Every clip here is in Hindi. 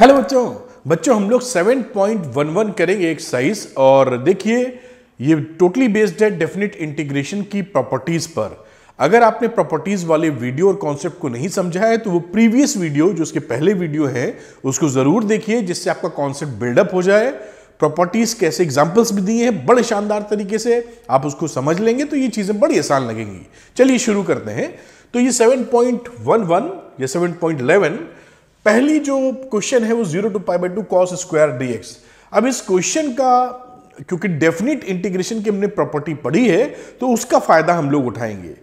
हेलो बच्चों बच्चों हम लोग 7.11 करेंगे एक्सरसाइज और देखिए ये टोटली बेस्ड है डेफिनेट इंटीग्रेशन की प्रॉपर्टीज़ पर अगर आपने प्रॉपर्टीज़ वाले वीडियो और कॉन्सेप्ट को नहीं समझा है तो वो प्रीवियस वीडियो जो उसके पहले वीडियो है उसको ज़रूर देखिए जिससे आपका कॉन्सेप्ट बिल्डअप हो जाए प्रॉपर्टीज़ कैसे एग्जाम्पल्स भी दिए हैं बड़े शानदार तरीके से आप उसको समझ लेंगे तो ये चीज़ें बड़ी आसान लगेंगी चलिए शुरू करते हैं तो ये सेवन या सेवन पहली जो क्वेश्चन है वो zero to pi by two cos square D अब इस क्वेश्चन का क्योंकि डेफिनेट इंटीग्रेशन की हमने प्रॉपर्टी पढ़ी है तो उसका फायदा हम लोग उठाएंगे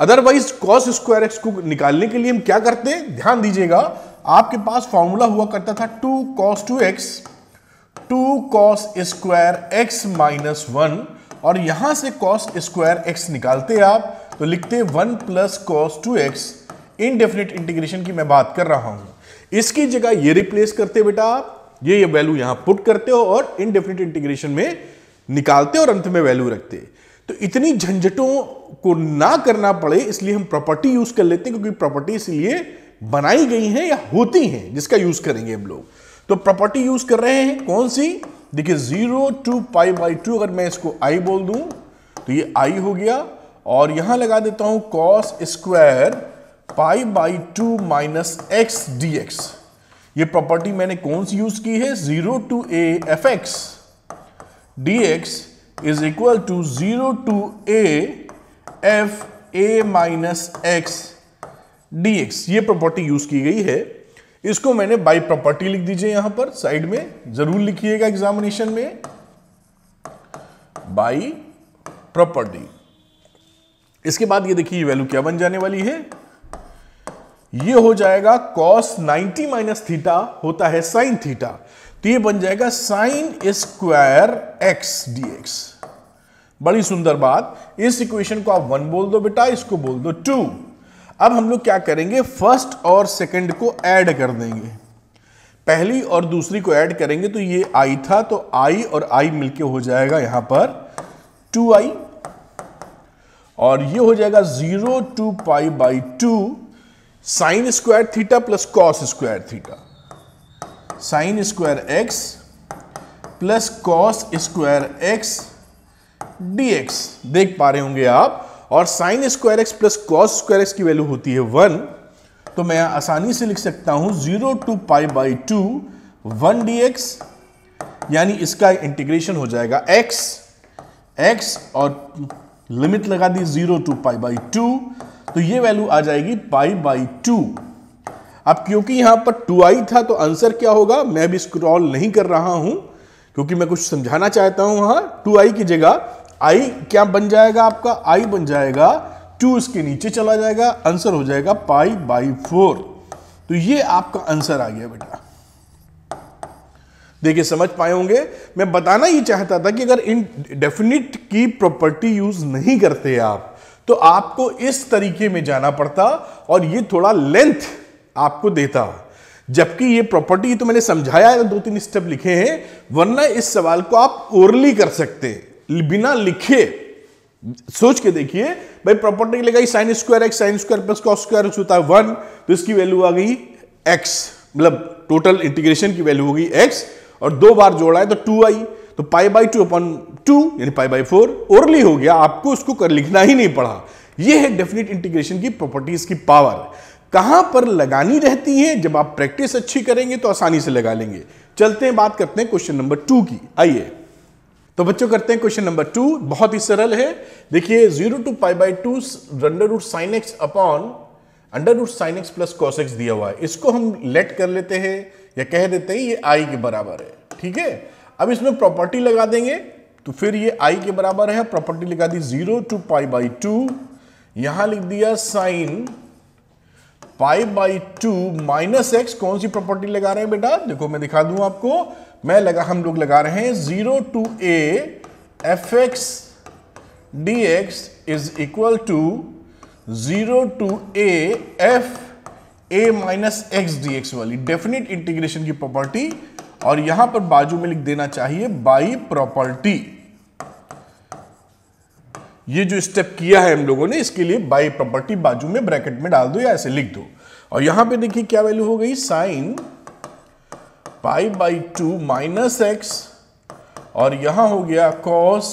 अदरवाइज कॉस स्क्वायर एक्स को निकालने के लिए हम क्या करते हैं ध्यान दीजिएगा आपके पास फॉर्मूला हुआ करता था two cos two x two cos square X minus one और यहां से कॉस स्क्वायर एक्स निकालते आप तो लिखते one plus cos two X indefinite integration की मैं बात कर रहा हूं इसकी जगह ये रिप्लेस करते बेटा आप ये ये वैल्यू यहां पुट करते हो और इनडेफिनिट इंटीग्रेशन में निकालते और अंत में वैल्यू रखते तो इतनी झंझटों को ना करना पड़े इसलिए हम प्रॉपर्टी यूज कर लेते हैं क्योंकि प्रॉपर्टी इसलिए बनाई गई हैं या होती हैं जिसका यूज करेंगे हम लोग तो प्रॉपर्टी यूज कर रहे हैं कौन सी देखिए zero to pi by two अगर मैं इसको आई बोल दूं तो ये आई हो गया और यहां लगा देता हूं cos square pi by two minus x d x ये प्रॉपर्टी मैंने कौन सी यूज की है zero to a f x d x is equal to zero to a f a minus x d x ये प्रॉपर्टी यूज की गई है इसको मैंने बाई प्रॉपर्टी लिख दीजिए यहां पर साइड में जरूर लिखिएगा एग्जामिनेशन में बाई प्रॉपर्टी इसके बाद ये देखिए वैल्यू क्या बन जाने वाली है ये हो जाएगा कॉस 90 माइनस थीटा होता है साइन थीटा तो ये बन जाएगा साइन स्क्वायर एक्स डीएक्स बड़ी सुंदर बात इस इक्वेशन को आप वन बोल दो बेटा इसको बोल दो टू अब हम लोग क्या करेंगे फर्स्ट और सेकंड को ऐड कर देंगे पहली और दूसरी को ऐड करेंगे तो ये आई था तो आई और आई मिलके हो जाएगा यहां पर टू आई और ये हो जाएगा zero to pi by two sine square theta plus cos square theta sine square x plus cos square x d x देख पा रहे होंगे आप और sine square x plus cos square x की वैल्यू होती है वन तो मैं आसानी से लिख सकता हूं zero to pi by two one d यानी इसका इंटीग्रेशन हो जाएगा एक्स एक्स और लिमिट लगा दी zero to pi by two तो ये वैल्यू आ जाएगी पाई बाई टू अब क्योंकि यहां पर टू आई था तो आंसर क्या होगा मैं भी स्क्रॉल नहीं कर रहा हूं क्योंकि मैं कुछ समझाना चाहता हूं वहां टू आई की जगह आई क्या बन जाएगा आपका आई बन जाएगा टू इसके नीचे चला जाएगा आंसर हो जाएगा पाई बाई फोर तो ये आपका आंसर आ गया बेटा देखिए समझ पाए होंगे मैं बताना ये चाहता था कि अगर इन डेफिनिट की प्रॉपर्टी यूज नहीं करते आप तो आपको इस तरीके में जाना पड़ता और ये थोड़ा लेंथ आपको देता जबकि ये प्रॉपर्टी तो मैंने समझाया है दो तीन स्टेप लिखे हैं वरना इस सवाल को आप ओरली कर सकते बिना लिखे सोच के देखिए भाई प्रॉपर्टी लगाई sine square x sine square plus cos square होता है वन तो इसकी वैल्यू आ गई एक्स मतलब टोटल इंटीग्रेशन की वैल्यू हो गई एक्स और दो बार जोड़ा है तो टू आई तो pi by two upon two यानी पाई बाई फोर ओरली हो गया आपको उसको कर लिखना ही नहीं पड़ा यह है डेफिनेट इंटीग्रेशन की प्रॉपर्टीज की पावर कहां पर लगानी रहती है जब आप प्रैक्टिस अच्छी करेंगे तो आसानी से लगा लेंगे चलते हैं बात करते हैं क्वेश्चन नंबर टू की आइए तो बच्चों करते हैं क्वेश्चन नंबर टू बहुत ही सरल है देखिए zero to pi by two under root sine x upon under root sine x plus cos x दिया हुआ है इसको हम लेट कर लेते हैं या कह देते हैं ये आई के बराबर है ठीक है अब इसमें प्रॉपर्टी लगा देंगे तो फिर ये आई के बराबर है प्रॉपर्टी लगा दी zero to pi by two यहां लिख दिया sine pi by two minus x कौन सी प्रॉपर्टी लगा रहे हैं बेटा देखो मैं दिखा दूं आपको मैं लगा हम लोग लगा रहे हैं zero to a f x d x is equal to zero to a f a minus x d x वाली डेफिनेट इंटीग्रेशन की प्रॉपर्टी और यहां पर बाजू में लिख देना चाहिए बाई प्रॉपर्टी ये जो स्टेप किया है हम लोगों ने इसके लिए बाई प्रॉपर्टी बाजू में ब्रैकेट में डाल दो या ऐसे लिख दो और यहां पे देखिए क्या वैल्यू हो गई sine pi by two minus x और यहां हो गया cos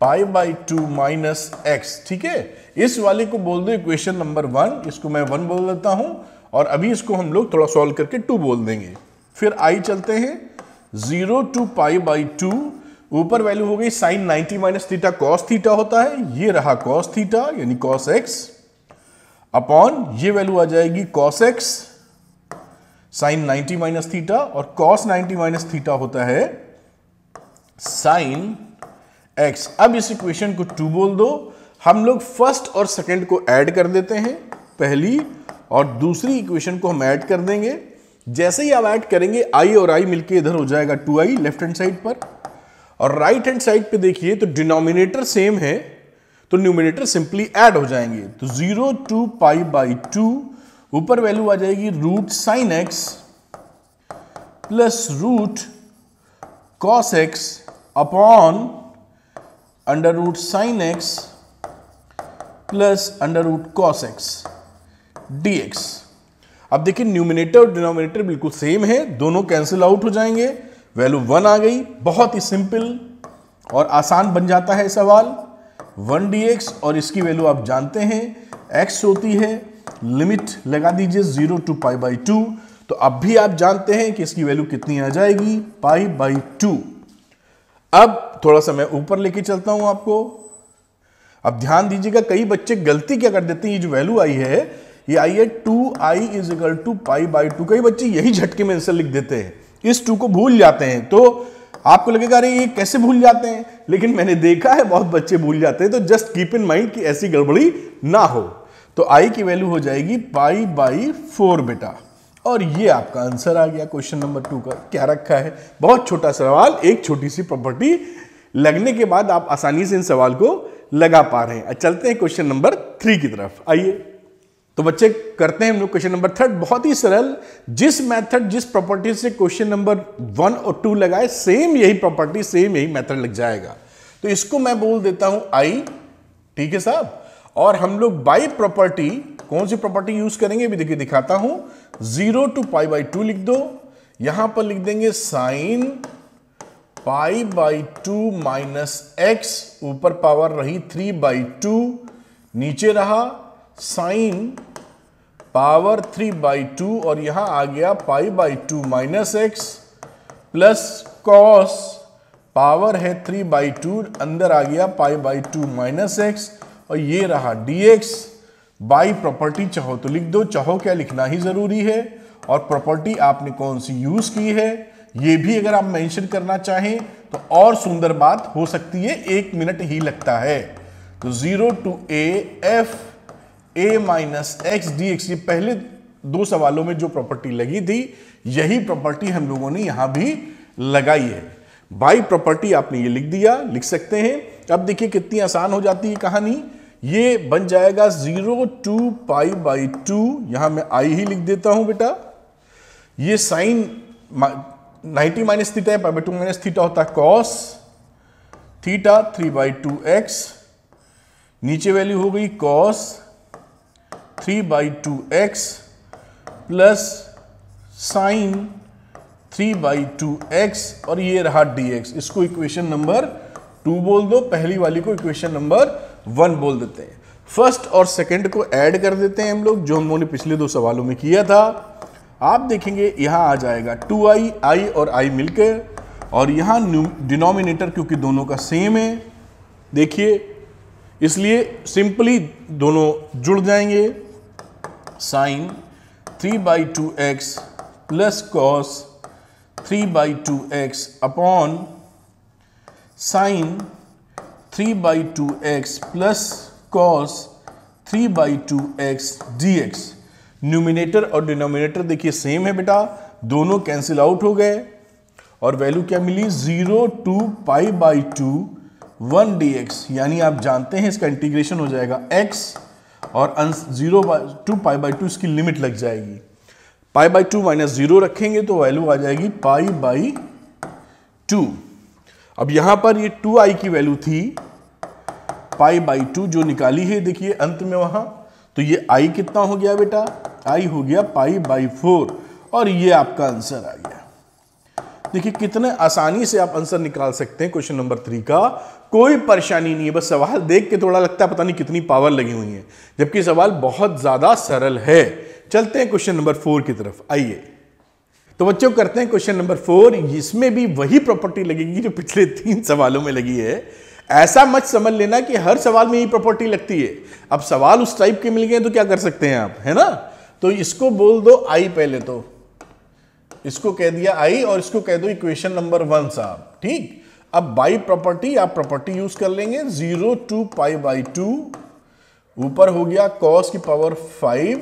pi by two minus x ठीक है इस वाले को बोल दो इक्वेशन नंबर वन इसको मैं वन बोल देता हूं और अभी इसको हम लोग थोड़ा सॉल्व करके टू बोल देंगे फिर आई चलते हैं zero to pi by two ऊपर वैल्यू हो गई sine 90 minus theta cos theta होता है ये रहा कॉस थीटा यानी कॉस एक्स अपॉन ये वैल्यू आ जाएगी cos x sine 90 minus theta और कॉस 90 माइनस थीटा होता है साइन एक्स अब इस इक्वेशन को टू बोल दो हम लोग फर्स्ट और सेकंड को ऐड कर देते हैं पहली और दूसरी इक्वेशन को हम ऐड कर देंगे जैसे ही आप ऐड करेंगे आई और आई मिलके इधर हो जाएगा two I left hand side पर और राइट हैंड साइड पे देखिए तो डिनोमिनेटर सेम है तो न्यूमिनेटर सिंपली ऐड हो जाएंगे तो zero to pi by two ऊपर वैल्यू आ जाएगी root sine x plus root cos x upon under root sine x plus under root cos x d x अब देखिए न्यूमिनेटर और डिनोमिनेटर बिल्कुल सेम है दोनों कैंसिल आउट हो जाएंगे वैल्यू वन आ गई बहुत ही सिंपल और आसान बन जाता है सवाल वन डी एक्स और इसकी वैल्यू आप जानते हैं एक्स होती है लिमिट लगा दीजिए zero to pi by two तो अब भी आप जानते हैं कि इसकी वैल्यू कितनी आ जाएगी पाई बाई टू अब थोड़ा सा मैं ऊपर लेके चलता हूं आपको अब ध्यान दीजिएगा कई बच्चे गलती क्या कर देते हैं ये जो वैल्यू आई है ये आइए two I is equal to pi by two कई बच्चे यही झटके में आंसर लिख देते हैं इस टू को भूल जाते हैं तो आपको लगेगा अरे ये कैसे भूल जाते हैं लेकिन मैंने देखा है बहुत बच्चे भूल जाते हैं तो जस्ट कीप इन माइंड कि ऐसी गड़बड़ी ना हो तो आई की वैल्यू हो जाएगी पाई बाई फोर बेटा और ये आपका आंसर आ गया क्वेश्चन नंबर टू का क्या रखा है बहुत छोटा सवाल एक छोटी सी प्रॉपर्टी लगने के बाद आप आसानी से इन सवाल को लगा पा रहे हैं चलते हैं क्वेश्चन नंबर थ्री की तरफ आइए तो बच्चे करते हैं हम लोग क्वेश्चन नंबर थर्ड बहुत ही सरल जिस मेथड जिस प्रॉपर्टी से क्वेश्चन नंबर वन और टू लगाए सेम यही प्रॉपर्टी सेम यही मेथड लग जाएगा तो इसको मैं बोल देता हूं आई ठीक है साहब और हम लोग बाई प्रॉपर्टी कौन सी प्रॉपर्टी यूज करेंगे भी देखिए दिखाता हूं zero to pi by two लिख दो यहां पर लिख देंगे sine pi by two minus x ऊपर पावर रही थ्री बाई टू नीचे रहा sine power three by two और यहाँ आ गया pi by two minus x plus cos power है थ्री बाई टू अंदर आ गया pi by two minus x और ये रहा डी एक्स बाई प्रॉपर्टी चाहो तो लिख दो चाहो क्या लिखना ही ज़रूरी है और प्रॉपर्टी आपने कौन सी यूज़ की है ये भी अगर आप मेंशन करना चाहें तो और सुंदर बात हो सकती है एक मिनट ही लगता है तो zero to a f a minus x d x ये पहले दो सवालों में जो प्रॉपर्टी लगी थी यही प्रॉपर्टी हम लोगों ने यहां भी लगाई है बाई प्रॉपर्टी आपने ये लिख दिया लिख सकते हैं अब देखिए कितनी आसान हो जाती है कहानी ये बन जाएगा zero to pi by two यहां मैं आई ही लिख देता हूं बेटा ये साइन नाइनटी माइनस थीटा है pi by two minus theta होता है cos theta three by two x नीचे वैल्यू हो गई cos three by two x plus sine three by two x और ये रहा डी एक्स इसको इक्वेशन नंबर टू बोल दो पहली वाली को इक्वेशन नंबर वन बोल देते हैं फर्स्ट और सेकंड को ऐड कर देते हैं हम लोग जो हम लोगों ने पिछले दो सवालों में किया था आप देखेंगे यहाँ आ जाएगा टू आई आई और आई मिलकर और यहाँ डिनोमिनेटर क्योंकि दोनों का सेम है देखिए इसलिए सिंपली दोनों जुड़ जाएंगे sine three by two x plus cos three by two x upon sine three by two x plus cos three by two x d x numerator और डिनोमिनेटर देखिए सेम है बेटा दोनों कैंसिल आउट हो गए और वैल्यू क्या मिली zero to pi by two one d x यानी आप जानते हैं इसका इंटीग्रेशन हो जाएगा एक्स और अंश zero to pi by two इसकी लिमिट लग जाएगी pi by two minus zero रखेंगे तो वैल्यू आ जाएगी पाई बाई टू अब यहां पर ये टू आई की वैल्यू थी पाई बाई टू जो निकाली है देखिए अंत में वहां तो ये आई कितना हो गया बेटा आई हो गया पाई बाई फोर और ये आपका आंसर आ गया देखिए कितने आसानी से आप आंसर निकाल सकते हैं क्वेश्चन नंबर थ्री का कोई परेशानी नहीं है बस सवाल देख के थोड़ा लगता है पता नहीं कितनी पावर लगी हुई है जबकि सवाल बहुत ज़्यादा सरल है चलते हैं क्वेश्चन नंबर फोर की तरफ आइए तो बच्चों करते हैं क्वेश्चन नंबर फोर इसमें भी वही प्रॉपर्टी लगेगी जो पिछले तीन सवालों में लगी है ऐसा मत समझ लेना कि हर सवाल में ये प्रॉपर्टी लगती है अब सवाल उस टाइप के मिल गए तो क्या कर सकते हैं आप है ना तो इसको बोल दो आई पहले तो इसको कह दिया आई और इसको कह दो इक्वेशन नंबर वन साहब ठीक अब बाई प्रॉपर्टी आप प्रॉपर्टी यूज कर लेंगे zero to pi by two ऊपर हो गया कॉस की power five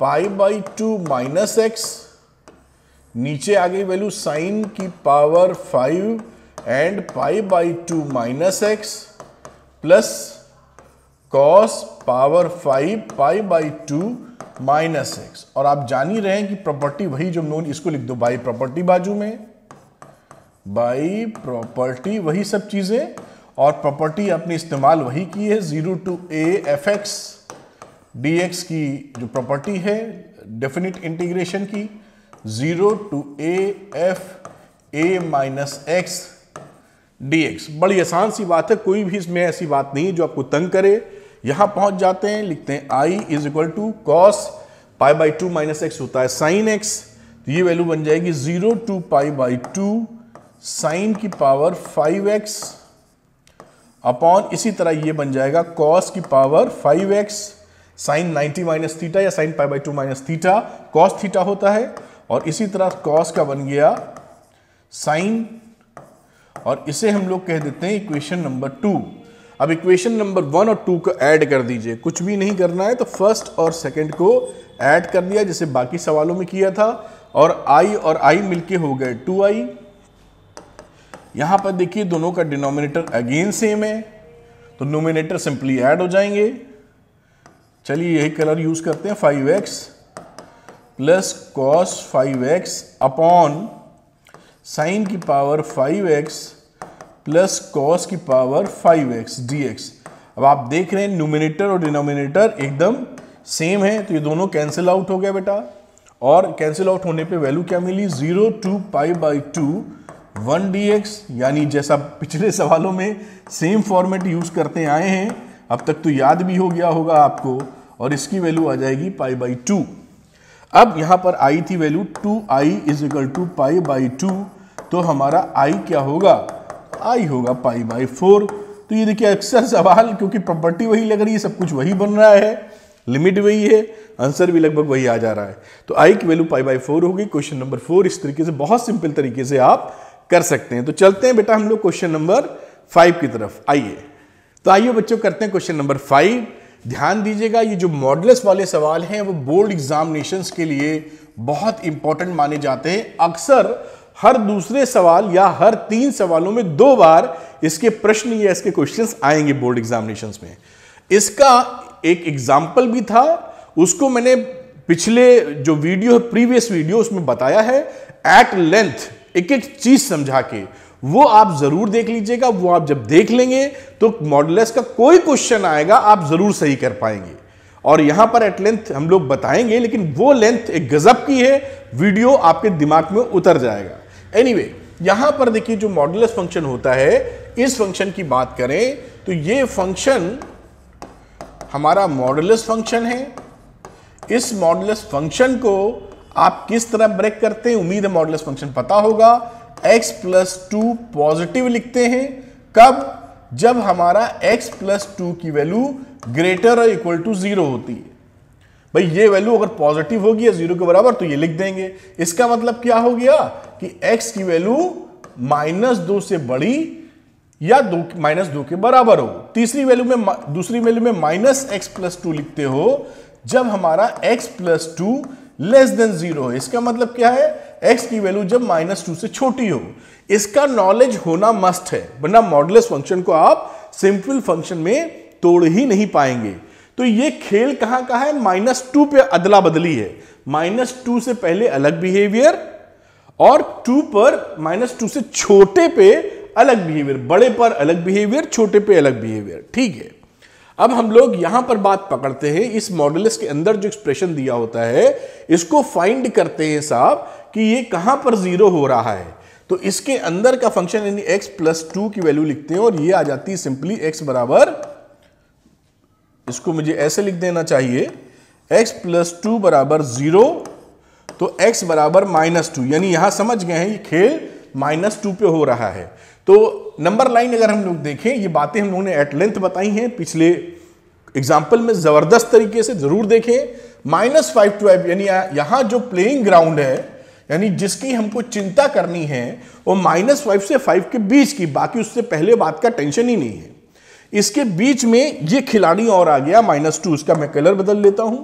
pi by two minus x नीचे आ गई वैल्यू साइन की power five and pi by two minus x plus cos power five pi by two minus x और आप जान ही रहे हैं कि प्रॉपर्टी वही जो हम इसको लिख दो बाई प्रॉपर्टी बाजू में बाई प्रॉपर्टी वही सब चीज़ें और प्रॉपर्टी आपने इस्तेमाल वही की है zero to a f x d x की जो प्रॉपर्टी है डेफिनेट इंटीग्रेशन की zero to a f a minus x d x बड़ी आसान सी बात है कोई भी इसमें ऐसी बात नहीं है जो आपको तंग करे यहां पहुंच जाते हैं लिखते हैं I is equal to cos pi by two minus x होता है साइन एक्स तो ये वैल्यू बन जाएगी zero to pi by two sine की पावर फाइव एक्स अपॉन इसी तरह ये बन जाएगा कॉस की power five x sine ninety minus theta या sine pi by two minus theta cos theta होता है और इसी तरह कॉस का बन गया साइन और इसे हम लोग कह देते हैं इक्वेशन नंबर टू अब इक्वेशन नंबर वन और टू को ऐड कर दीजिए कुछ भी नहीं करना है तो फर्स्ट और सेकंड को ऐड कर दिया जैसे बाकी सवालों में किया था और आई और आई मिलके हो गए टू आई यहां पर देखिए दोनों का डिनोमिनेटर अगेन सेम है तो नोमिनेटर सिंपली ऐड हो जाएंगे चलिए यही कलर यूज करते हैं five x plus cos five x upon sine की power five x plus cos की power five x d x अब आप देख रहे हैं नोमिनेटर और डिनोमिनेटर एकदम सेम है तो ये दोनों कैंसिल आउट हो गया बेटा और कैंसिल आउट होने पे वैल्यू क्या मिली zero to pi by two one d x यानी जैसा पिछले सवालों में सेम फॉर्मेट यूज़ करते आए हैं अब तक तो याद भी हो गया होगा आपको और इसकी वैल्यू आ जाएगी पाई बाई टू अब यहाँ पर आई थी value two I is equal to pi by two तो हमारा आई क्या होगा आई होगा पाई बाई फोर तो ये देखिए अक्सर सवाल क्योंकि प्रॉपर्टी वही लग रही है सब कुछ वही बन रहा है लिमिट वही है आंसर भी लगभग वही आ जा रहा है तो आई की वैल्यू पाई बाई फोर होगी क्वेश्चन नंबर फोर इस तरीके से बहुत सिंपल तरीके से आप कर सकते हैं तो चलते हैं बेटा हम लोग क्वेश्चन नंबर फाइव की तरफ आइए तो आइए बच्चों करते हैं क्वेश्चन नंबर फाइव ध्यान दीजिएगा ये जो मॉडल्स वाले सवाल हैं वो बोर्ड एग्जामिनेशन के लिए बहुत इंपॉर्टेंट माने जाते हैं अक्सर हर दूसरे सवाल या हर तीन सवालों में दो बार इसके प्रश्न या इसके क्वेश्चंस आएंगे बोर्ड एग्जामिनेशन में इसका एक एग्जाम्पल भी था उसको मैंने पिछले जो वीडियो है प्रीवियस वीडियो उसमें बताया है एट लेंथ एक एक चीज समझा के वो आप जरूर देख लीजिएगा वो आप जब देख लेंगे तो मॉडलेस का कोई क्वेश्चन आएगा आप जरूर सही कर पाएंगे और यहां पर एट लेंथ हम लोग बताएंगे लेकिन वो लेंथ एक गजब की है वीडियो आपके दिमाग में उतर जाएगा एनीवे anyway, यहां पर देखिए जो मॉडलेस फंक्शन होता है इस फंक्शन की बात करें तो ये फंक्शन हमारा मॉडलेस फंक्शन है इस मॉडलेस फंक्शन को आप किस तरह ब्रेक करते हैं उम्मीद है मॉडल फंक्शन पता होगा x प्लस टू पॉजिटिव लिखते हैं कब जब हमारा x प्लस टू की वैल्यू ग्रेटर और इक्वल टू जीरो होती है भाई ये वैल्यू अगर पॉजिटिव होगी या जीरो के बराबर तो ये लिख देंगे इसका मतलब क्या हो गया कि x की वैल्यू माइनस दो से बड़ी या दो माइनस दो के बराबर हो तीसरी वैल्यू में दूसरी वैल्यू में माइनस एक्स प्लस टू लिखते हो जब हमारा x plus two less than zero है इसका मतलब क्या है एक्स की वैल्यू जब माइनस टू से छोटी हो इसका नॉलेज होना मस्ट है वरना मॉडलेस फंक्शन को आप सिंपल फंक्शन में तोड़ ही नहीं पाएंगे तो ये खेल कहां का है माइनस टू पे अदला बदली है माइनस टू से पहले अलग बिहेवियर और टू पर माइनस टू से छोटे पे अलग बिहेवियर बड़े पर अलग बिहेवियर छोटे पे अलग बिहेवियर ठीक है अब हम लोग यहां पर बात पकड़ते हैं इस मॉडलिस के अंदर जो एक्सप्रेशन दिया होता है इसको फाइंड करते हैं साहब कि ये कहां पर जीरो हो रहा है तो इसके अंदर का फंक्शन यानी x प्लस टू की वैल्यू लिखते हैं और ये आ जाती है सिंपली x बराबर इसको मुझे ऐसे लिख देना चाहिए x प्लस टू बराबर जीरो तो x बराबर माइनस टू यानी यहां समझ गए हैं ये खेल माइनस टू पे हो रहा है तो नंबर लाइन अगर हम लोग देखें ये बातें हम लोगों ने एट लेंथ बताई हैं पिछले एग्जाम्पल में ज़बरदस्त तरीके से ज़रूर देखें माइनस फाइव ट्वेल्व यानी यहाँ जो प्लेइंग ग्राउंड है यानी जिसकी हमको चिंता करनी है वो माइनस फाइव से फाइव के बीच की बाकी उससे पहले बात का टेंशन ही नहीं है इसके बीच में ये खिलाड़ी और आ गया माइनस टू इसका मैं कलर बदल लेता हूँ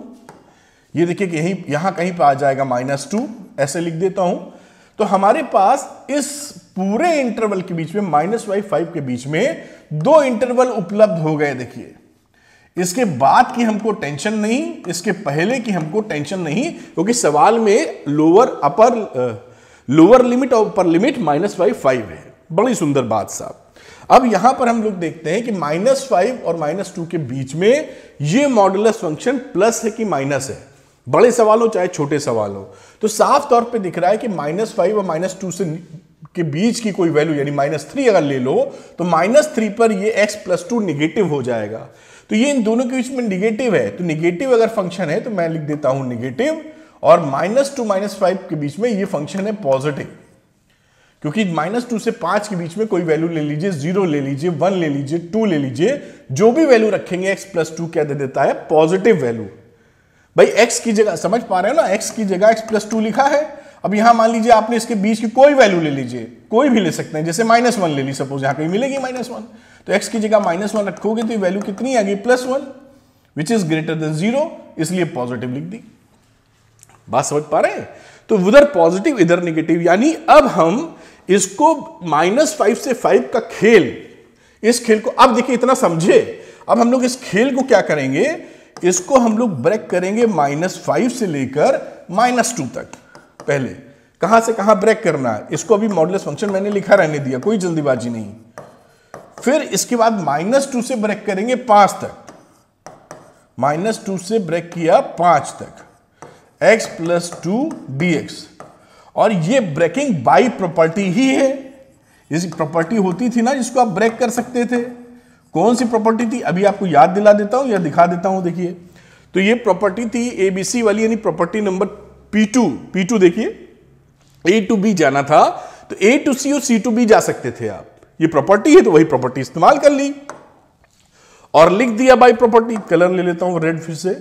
ये देखिए कि यहीं यहाँ कहीं पर आ जाएगा माइनस टू ऐसे लिख देता हूँ तो हमारे पास इस पूरे इंटरवल के बीच में माइनस वाई फाइव के बीच में दो इंटरवल उपलब्ध हो गए देखिए इसके बाद की हमको टेंशन नहीं इसके पहले की हमको टेंशन नहीं क्योंकि सवाल में लोअर अपर लोअर लिमिट और upper limit minus y five है बड़ी सुंदर बात साहब अब यहां पर हम लोग देखते हैं कि माइनस फाइव और माइनस टू के बीच में ये मॉडुलस फंक्शन प्लस है कि माइनस है बड़े सवाल हो चाहे छोटे सवाल हो तो साफ तौर पे दिख रहा है कि माइनस फाइव और माइनस टू से के बीच की कोई वैल्यू यानी माइनस थ्री अगर ले लो तो माइनस थ्री पर ये एक्स प्लस टू निगेटिव हो जाएगा तो ये इन दोनों के बीच में निगेटिव है तो निगेटिव अगर फंक्शन है तो मैं लिख देता हूं निगेटिव और माइनस टू माइनस फाइव के बीच में ये फंक्शन है पॉजिटिव क्योंकि माइनस टू से पांच के बीच में कोई वैल्यू ले लीजिए जीरो ले लीजिए वन ले लीजिए टू ले लीजिए जो भी वैल्यू रखेंगे एक्स प्लस टू क्या दे देता है पॉजिटिव वैल्यू भाई एक्स की जगह समझ पा रहे हो ना एक्स की जगह एक्स प्लस टू लिखा है अब यहां मान लीजिए आपने इसके बीच की कोई वैल्यू ले लीजिए कोई भी ले सकते हैं जैसे माइनस वन ले ली सपोज यहां कहीं मिलेगी माइनस वन तो एक्स की जगह माइनस वन रखोगे तो वैल्यू कितनी आ गई plus one which is greater than zero इसलिए पॉजिटिव लिख दी बात समझ पा रहे हैं तो उधर पॉजिटिव इधर निगेटिव यानी अब हम इसको माइनस फाइव से फाइव का खेल इस खेल को अब देखिए इतना समझे अब हम लोग इस खेल को क्या करेंगे इसको हम लोग ब्रेक करेंगे माइनस फाइव से लेकर माइनस टू तक पहले कहां से कहां ब्रेक करना है इसको अभी मॉडुलस फंक्शन मैंने लिखा रहने दिया कोई जल्दीबाजी नहीं फिर इसके बाद माइनस टू से ब्रेक करेंगे पांच तक माइनस टू से ब्रेक किया पांच तक x plus two d x और ये ब्रेकिंग बाई प्रॉपर्टी ही है इस प्रॉपर्टी होती थी ना जिसको आप ब्रेक कर सकते थे कौन सी प्रॉपर्टी थी अभी आपको याद दिला देता हूं या दिखा देता हूं देखिए तो ये प्रॉपर्टी थी एबीसी वाली यानी property number p two p two देखिए ए टू बी जाना था तो ए टू सी और सी टू बी जा सकते थे आप ये प्रॉपर्टी है तो वही प्रॉपर्टी इस्तेमाल कर ली और लिख दिया बाई प्रॉपर्टी कलर ले लेता हूं रेड फिर से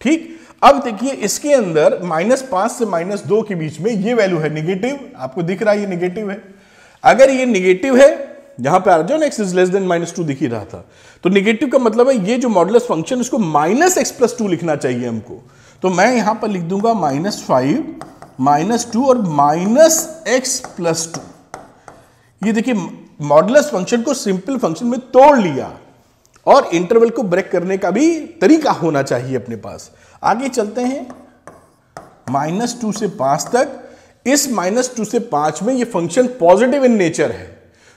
ठीक अब देखिए इसके अंदर माइनस पांच से माइनस दो के बीच में ये वैल्यू है निगेटिव आपको दिख रहा है ये निगेटिव है अगर ये निगेटिव है यहां पर आ x is less than minus two दिख ही रहा था तो निगेटिव का मतलब है ये जो मॉडलस फंक्शन उसको माइनस एक्स प्लस टू लिखना चाहिए हमको तो मैं यहां पर लिख दूंगा माइनस फाइव माइनस टू और माइनस एक्स प्लस टू ये देखिए मॉडलस फंक्शन को सिंपल फंक्शन में तोड़ लिया और इंटरवल को ब्रेक करने का भी तरीका होना चाहिए अपने पास आगे चलते हैं माइनस टू से पांच तक इस माइनस टू से पांच में ये फंक्शन पॉजिटिव इन नेचर है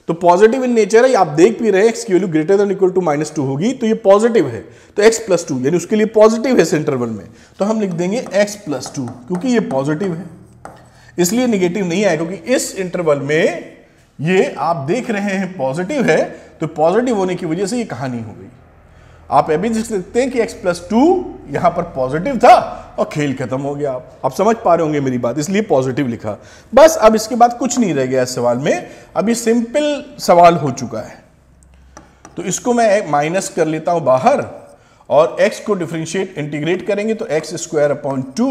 तो पॉजिटिव इन नेचर है आप देख भी रहे हैं एक्स की value greater than equal to minus two होगी तो ये पॉजिटिव है तो एक्स प्लस टू यानी उसके लिए पॉजिटिव है सेंटरवल में तो हम लिख देंगे एक्स प्लस टू क्योंकि ये पॉजिटिव है इसलिए निगेटिव नहीं आया क्योंकि इस इंटरवल में ये आप देख रहे हैं पॉजिटिव है तो पॉजिटिव होने की वजह से ये कहानी हो गई आप ये भी देख सकते हैं कि x प्लस टू यहां पर पॉजिटिव था और खेल खत्म हो गया आप समझ पा रहे होंगे मेरी बात इसलिए पॉजिटिव लिखा बस अब इसके बाद कुछ नहीं रह गया इस सवाल में अभी सिंपल सवाल हो चुका है तो इसको मैं माइनस कर लेता हूं बाहर और x को डिफ्रेंशिएट इंटीग्रेट करेंगे तो x square upon two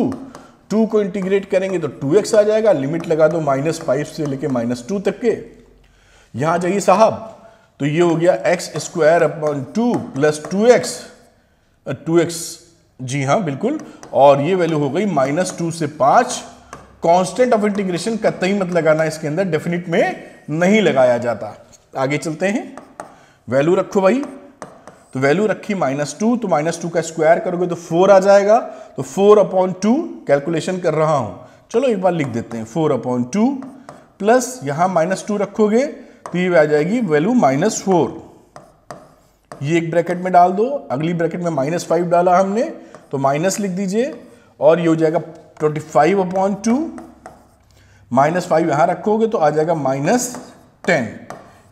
two को इंटीग्रेट करेंगे तो टू एक्स आ जाएगा लिमिट लगा दो माइनस फाइव से लेके माइनस टू तक के यहां जाइए साहब तो ये हो गया x square upon two plus two x two x जी हाँ बिल्कुल और ये वैल्यू हो गई माइनस टू से पाँच कांस्टेंट ऑफ इंटीग्रेशन का तई मत लगाना इसके अंदर डेफिनेट में नहीं लगाया जाता आगे चलते हैं वैल्यू रखो भाई तो वैल्यू रखी माइनस टू तो माइनस टू का स्क्वायर करोगे तो फोर आ जाएगा तो फोर अपॉन टू कैलकुलेशन कर रहा हूं चलो एक बार लिख देते हैं फोर अपॉन टू प्लस यहां माइनस टू रखोगे पी आ जाएगी वैल्यू माइनस फोर ये एक ब्रैकेट में डाल दो अगली ब्रैकेट में माइनस फाइव डाला हमने तो माइनस लिख दीजिए और ये हो जाएगा twenty five upon two minus five यहां रखोगे तो आ जाएगा माइनस टेन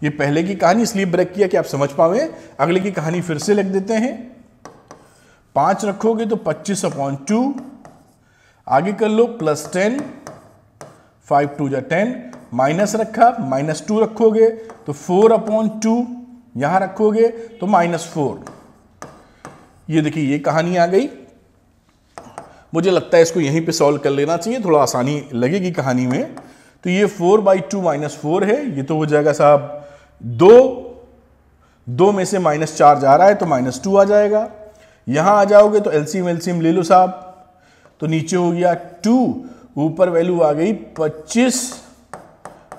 ये पहले की कहानी इसलिए ब्रेक किया कि आप समझ पावे अगले की कहानी फिर से लिख देते हैं पांच रखोगे तो पच्चीस अपॉन टू आगे कर लो प्लस टेन फाइव टू या टेन माइनस रखा माइनस टू रखोगे तो फोर अपॉन टू यहां रखोगे तो माइनस फोर ये देखिए ये कहानी आ गई मुझे लगता है इसको यहीं पे सॉल्व कर लेना चाहिए थोड़ा आसानी लगेगी कहानी में तो ये four by two minus four है ये तो हो जाएगा साहब दो दो में से माइनस चार जा रहा है तो माइनस टू आ जाएगा यहां आ जाओगे तो एलसीएम एलसीएम ले लो साहब तो नीचे हो गया टू ऊपर वैल्यू आ गई पच्चीस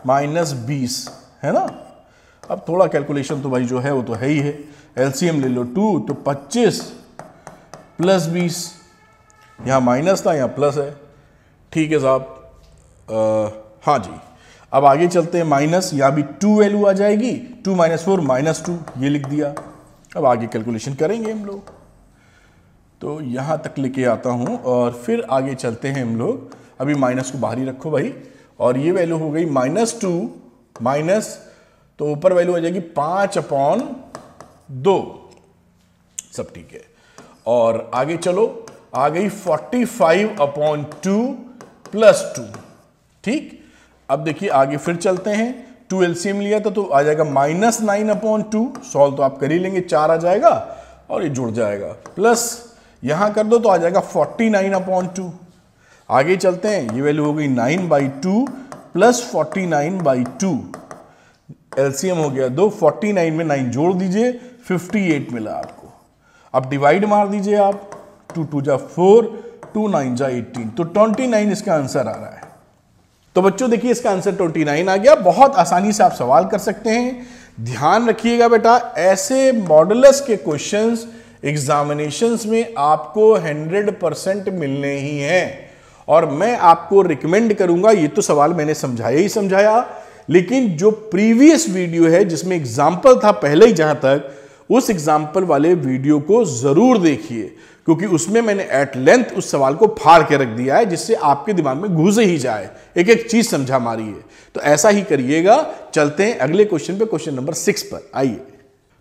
माइनस बीस है ना अब थोड़ा कैलकुलेशन तो भाई जो है वो तो है ही है एलसीएम ले लो टू तो पच्चीस प्लस बीस यहाँ माइनस था यहाँ प्लस है ठीक है साहब हाँ जी अब आगे चलते हैं माइनस यहाँ भी टू वैल्यू आ जाएगी two minus four minus two ये लिख दिया अब आगे कैलकुलेशन करेंगे हम लोग तो यहाँ तक लेके आता हूँ और फिर आगे चलते हैं हम लोग अभी माइनस को बाहर ही रखो भाई और ये वैल्यू हो गई माइनस टू माइनस तो ऊपर वैल्यू आ जाएगी पांच अपॉन दो सब ठीक है और आगे चलो आ गई forty five upon two plus two ठीक अब देखिए आगे फिर चलते हैं टू एलसीएम लिया था तो आ जाएगा minus nine upon two solve तो आप कर ही लेंगे चार आ जाएगा और ये जुड़ जाएगा प्लस यहां कर दो तो आ जाएगा फोर्टी नाइन अपॉन टू आगे चलते हैं ये वैल्यू हो गई nine by two plus forty nine by two LCM हो गया दो फोर्टी नाइन में नाइन जोड़ दीजिए फिफ्टी एट मिला आपको अब डिवाइड मार दीजिए आप टू टू जा फोर टू नाइन जा एटीन तो ट्वेंटी नाइन इसका आंसर आ रहा है तो बच्चों देखिए इसका आंसर ट्वेंटी नाइन आ गया बहुत आसानी से आप सवाल कर सकते हैं ध्यान रखिएगा बेटा ऐसे मॉडलस के क्वेश्चंस एग्जामिनेशंस में आपको 100 परसेंट मिलने ही हैं और मैं आपको रिकमेंड करूंगा ये तो सवाल मैंने समझाया ही समझाया लेकिन जो प्रीवियस वीडियो है जिसमें एग्जाम्पल था पहले ही जहां तक उस एग्जाम्पल वाले वीडियो को जरूर देखिए क्योंकि उसमें मैंने एट लेंथ उस सवाल को फाड़ के रख दिया है जिससे आपके दिमाग में घुस ही जाए एक एक चीज समझा मारिए तो ऐसा ही करिएगा चलते हैं अगले क्वेश्चन पे क्वेश्चन नंबर सिक्स पर आइए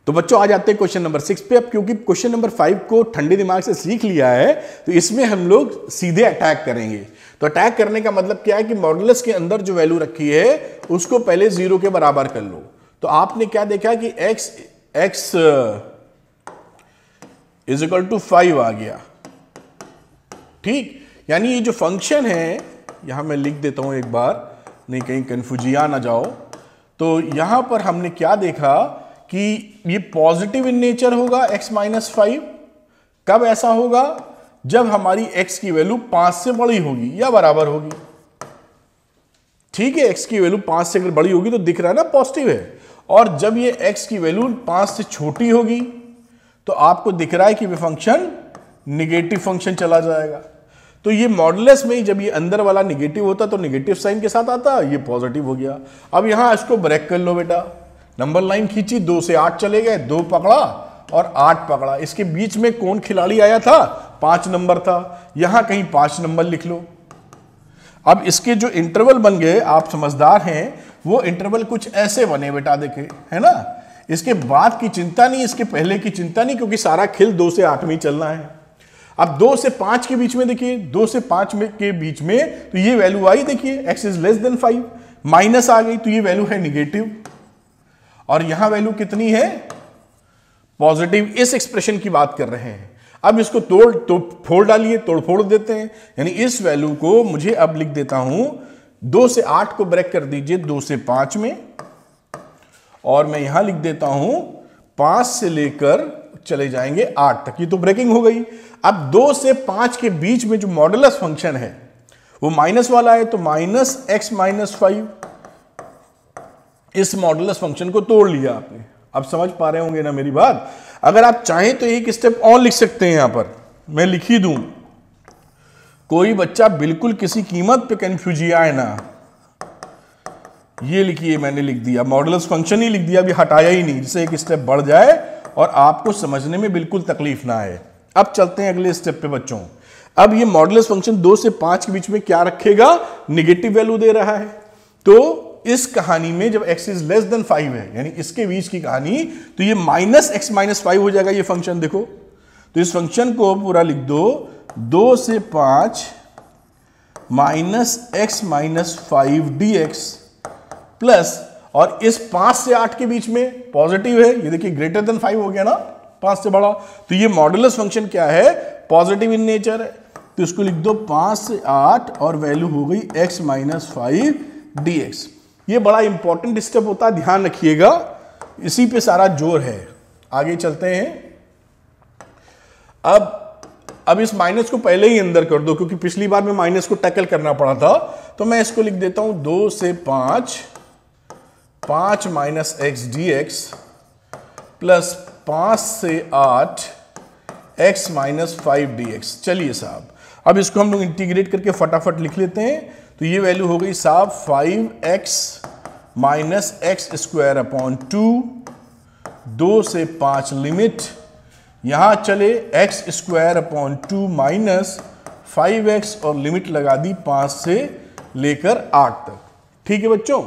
तो बच्चों आ जाते हैं क्वेश्चन नंबर सिक्स पे अब क्योंकि क्वेश्चन नंबर फाइव को ठंडे दिमाग से सीख लिया है तो इसमें हम लोग सीधे अटैक करेंगे तो अटैक करने का मतलब क्या है कि मॉडुलस के अंदर जो वैल्यू रखी है उसको पहले जीरो के बराबर कर लो तो आपने क्या देखा कि x x is equal to five आ गया ठीक यानी ये जो फंक्शन है यहां मैं लिख देता हूं एक बार नहीं कहीं कन्फ्यूजिया ना जाओ तो यहां पर हमने क्या देखा कि ये पॉजिटिव इन नेचर होगा x माइनस फाइव कब ऐसा होगा जब हमारी x की वैल्यू पांच से बड़ी होगी या बराबर होगी ठीक है x की वैल्यू पांच से अगर बड़ी होगी तो दिख रहा है ना पॉजिटिव है और जब ये x की वैल्यू पांच से छोटी होगी तो आपको दिख रहा है कि वे फंक्शन निगेटिव फंक्शन चला जाएगा तो ये मॉडलेस में जब ये अंदर वाला निगेटिव होता तो निगेटिव साइन के साथ आता ये पॉजिटिव हो गया अब यहां इसको ब्रेक कर लो बेटा नंबर लाइन खींची दो से आठ चले गए दो पकड़ा और आठ पकड़ा इसके बीच में कौन खिलाड़ी आया था पांच नंबर था यहां कहीं पांच नंबर लिख लो अब इसके जो इंटरवल बन गए आप समझदार हैं वो इंटरवल कुछ ऐसे बने बेटा देखे है ना इसके बाद की चिंता नहीं इसके पहले की चिंता नहीं क्योंकि सारा खेल दो से आठ में चलना है अब दो से पांच के बीच में देखिए दो से पांच में के बीच में तो ये वैल्यू आई देखिए x is less than five minus आ गई तो ये वैल्यू है निगेटिव और यहां वैल्यू कितनी है पॉजिटिव इस एक्सप्रेशन की बात कर रहे हैं अब इसको तोड़ तो फोड़ डालिए तोड़ फोड़ देते हैं यानी इस वैल्यू को मुझे अब लिख देता हूं दो से आठ को ब्रेक कर दीजिए दो से पांच में और मैं यहां लिख देता हूं पांच से लेकर चले जाएंगे आठ तक ये तो ब्रेकिंग हो गई अब दो से पांच के बीच में जो मॉडलस फंक्शन है वो माइनस वाला है तो माइनस एक्स माइनस फाइव इस मॉडुलस फंक्शन को तोड़ लिया आपने आप समझ पा रहे होंगे ना मेरी बात अगर आप चाहें तो एक स्टेप और लिख सकते हैं यहां पर मैं लिख ही दू कोई बच्चा बिल्कुल किसी कीमत पे कंफ्यूज आए ना ये लिखिए मैंने लिख दिया मॉडुलस फंक्शन ही लिख दिया अभी हटाया ही नहीं जिससे एक स्टेप बढ़ जाए और आपको समझने में बिल्कुल तकलीफ ना आए अब चलते हैं अगले स्टेप पे बच्चों अब ये मॉडल फंक्शन दो से पांच के बीच में क्या रखेगा निगेटिव वैल्यू दे रहा है तो इस कहानी में जब x is less than five है यानी इसके बीच की कहानी तो ये माइनस एक्स माइनस फाइव हो जाएगा ये फंक्शन देखो तो इस फंक्शन को पूरा लिख दो दो से पांच minus x minus five d x plus और इस पांच से आठ के बीच में पॉजिटिव है ये देखिए ग्रेटर देन फाइव हो गया ना पांच से बड़ा तो ये मॉडुलस फंक्शन क्या है पॉजिटिव इन नेचर है तो इसको लिख दो पांच से आठ और वैल्यू हो गई x minus five d x ये बड़ा इंपॉर्टेंट स्टेप होता है ध्यान रखिएगा इसी पे सारा जोर है आगे चलते हैं अब अब इस माइनस को पहले ही अंदर कर दो क्योंकि पिछली बार में माइनस को टैकल करना पड़ा था तो मैं इसको लिख देता हूं दो से पांच पांच minus x d x plus पांच से आठ x minus five d x चलिए साहब अब इसको हम लोग इंटीग्रेट करके फटाफट लिख लेते हैं तो ये वैल्यू हो गई साहब five x minus x square upon two दो से पांच लिमिट यहां चले x square upon two minus five x और लिमिट लगा दी पांच से लेकर आठ तक ठीक है बच्चों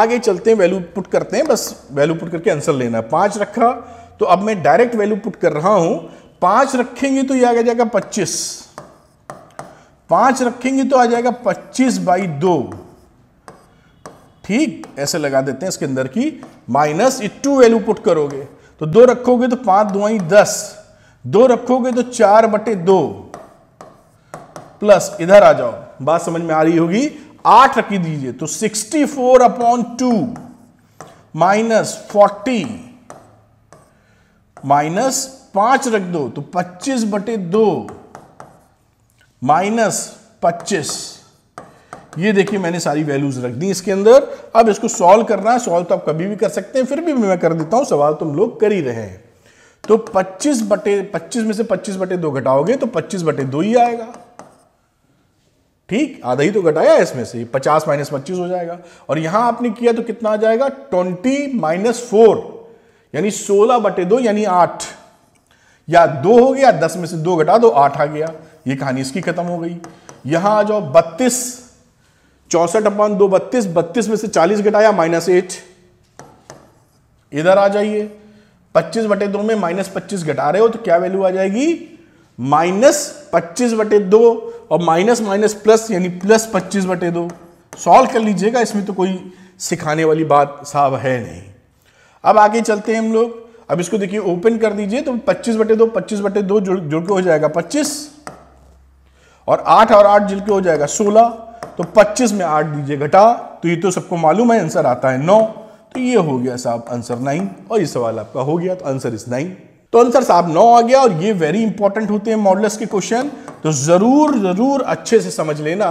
आगे चलते हैं वैल्यू पुट करते हैं बस वैल्यू पुट करके आंसर लेना है पांच रखा तो अब मैं डायरेक्ट वैल्यू पुट कर रहा हूं पांच रखेंगे तो यह आ जाएगा पच्चीस पांच रखेंगे तो आ जाएगा पच्चीस बाई दो ठीक ऐसे लगा देते हैं इसके अंदर की माइनस टू वैल्यू पुट करोगे तो दो रखोगे तो पांच दुआई दस दो रखोगे तो चार बटे दो प्लस इधर आ जाओ बात समझ में आ रही होगी आठ रखी दीजिए तो sixty four upon two minus forty minus पांच रख दो तो पच्चीस बटे दो माइनस पच्चीस ये देखिए मैंने सारी वैल्यूज रख दी इसके अंदर अब इसको सॉल्व करना है सॉल्व तो आप कभी भी कर सकते हैं फिर भी मैं कर देता हूं सवाल तुम लोग कर ही रहे हैं तो 25 बटे 25 में से 25 बटे दो घटाओगे तो 25 बटे दो ही आएगा ठीक आधा ही तो घटाया इसमें से 50 माइनस पच्चीस हो जाएगा और यहां आपने किया तो कितना आ जाएगा 20 माइनस फोर यानी 16 बटे दो यानी 8 या दो हो गया 10 में से दो घटा दो 8 आ गया ये कहानी इसकी खत्म हो गई यहां आ जाओ बत्तीस चौसठ अपन दो बत्तीस बत्तीस में से चालीस घटाया माइनस एट इधर आ जाइए पच्चीस बटे दो में माइनस पच्चीस घटा रहे हो तो क्या वैल्यू आ जाएगी माइनस पच्चीस बटे दो और माइनस माइनस प्लस यानी प्लस पच्चीस बटे दो सॉल्व कर लीजिएगा इसमें तो कोई सिखाने वाली बात साहब है नहीं अब आगे चलते हैं हम लोग अब इसको देखिए ओपन कर दीजिए तो 25 बटे दो 25 बटे दो जुड़ जुड़ के हो जाएगा पच्चीस और आठ और आठ जिल के हो जाएगा सोलह तो पच्चीस में आठ दीजिए घटा तो ये तो सबको मालूम है आंसर आता है नौ तो ये हो गया साहब आंसर नाइन और ये सवाल आपका हो गया तो आंसर इज नाइन तो आंसर साहब नौ आ गया और ये वेरी इंपॉर्टेंट होते हैं मॉडल्स के क्वेश्चन तो जरूर जरूर अच्छे से समझ लेना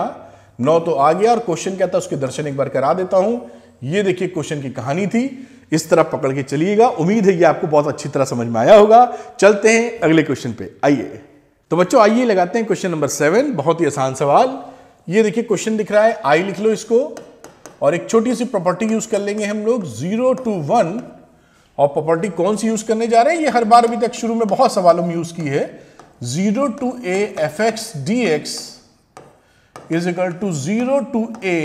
नौ तो आ गया और क्वेश्चन क्या था उसके दर्शन एक बार करा देता हूं ये देखिए क्वेश्चन की कहानी थी इस तरह पकड़ के चलिएगा उम्मीद है ये आपको बहुत अच्छी तरह समझ में आया होगा चलते हैं अगले क्वेश्चन पे आइए तो बच्चों आइए लगाते हैं क्वेश्चन नंबर सेवन बहुत ही आसान सवाल ये देखिए क्वेश्चन दिख रहा है आई लिख लो इसको और एक छोटी सी प्रॉपर्टी यूज कर लेंगे हम लोग जीरो टू वन और प्रॉपर्टी कौन सी यूज करने जा रहे हैं ये हर बार अभी तक शुरू में बहुत सवालों में यूज की है zero to a f x d x is equal to zero to a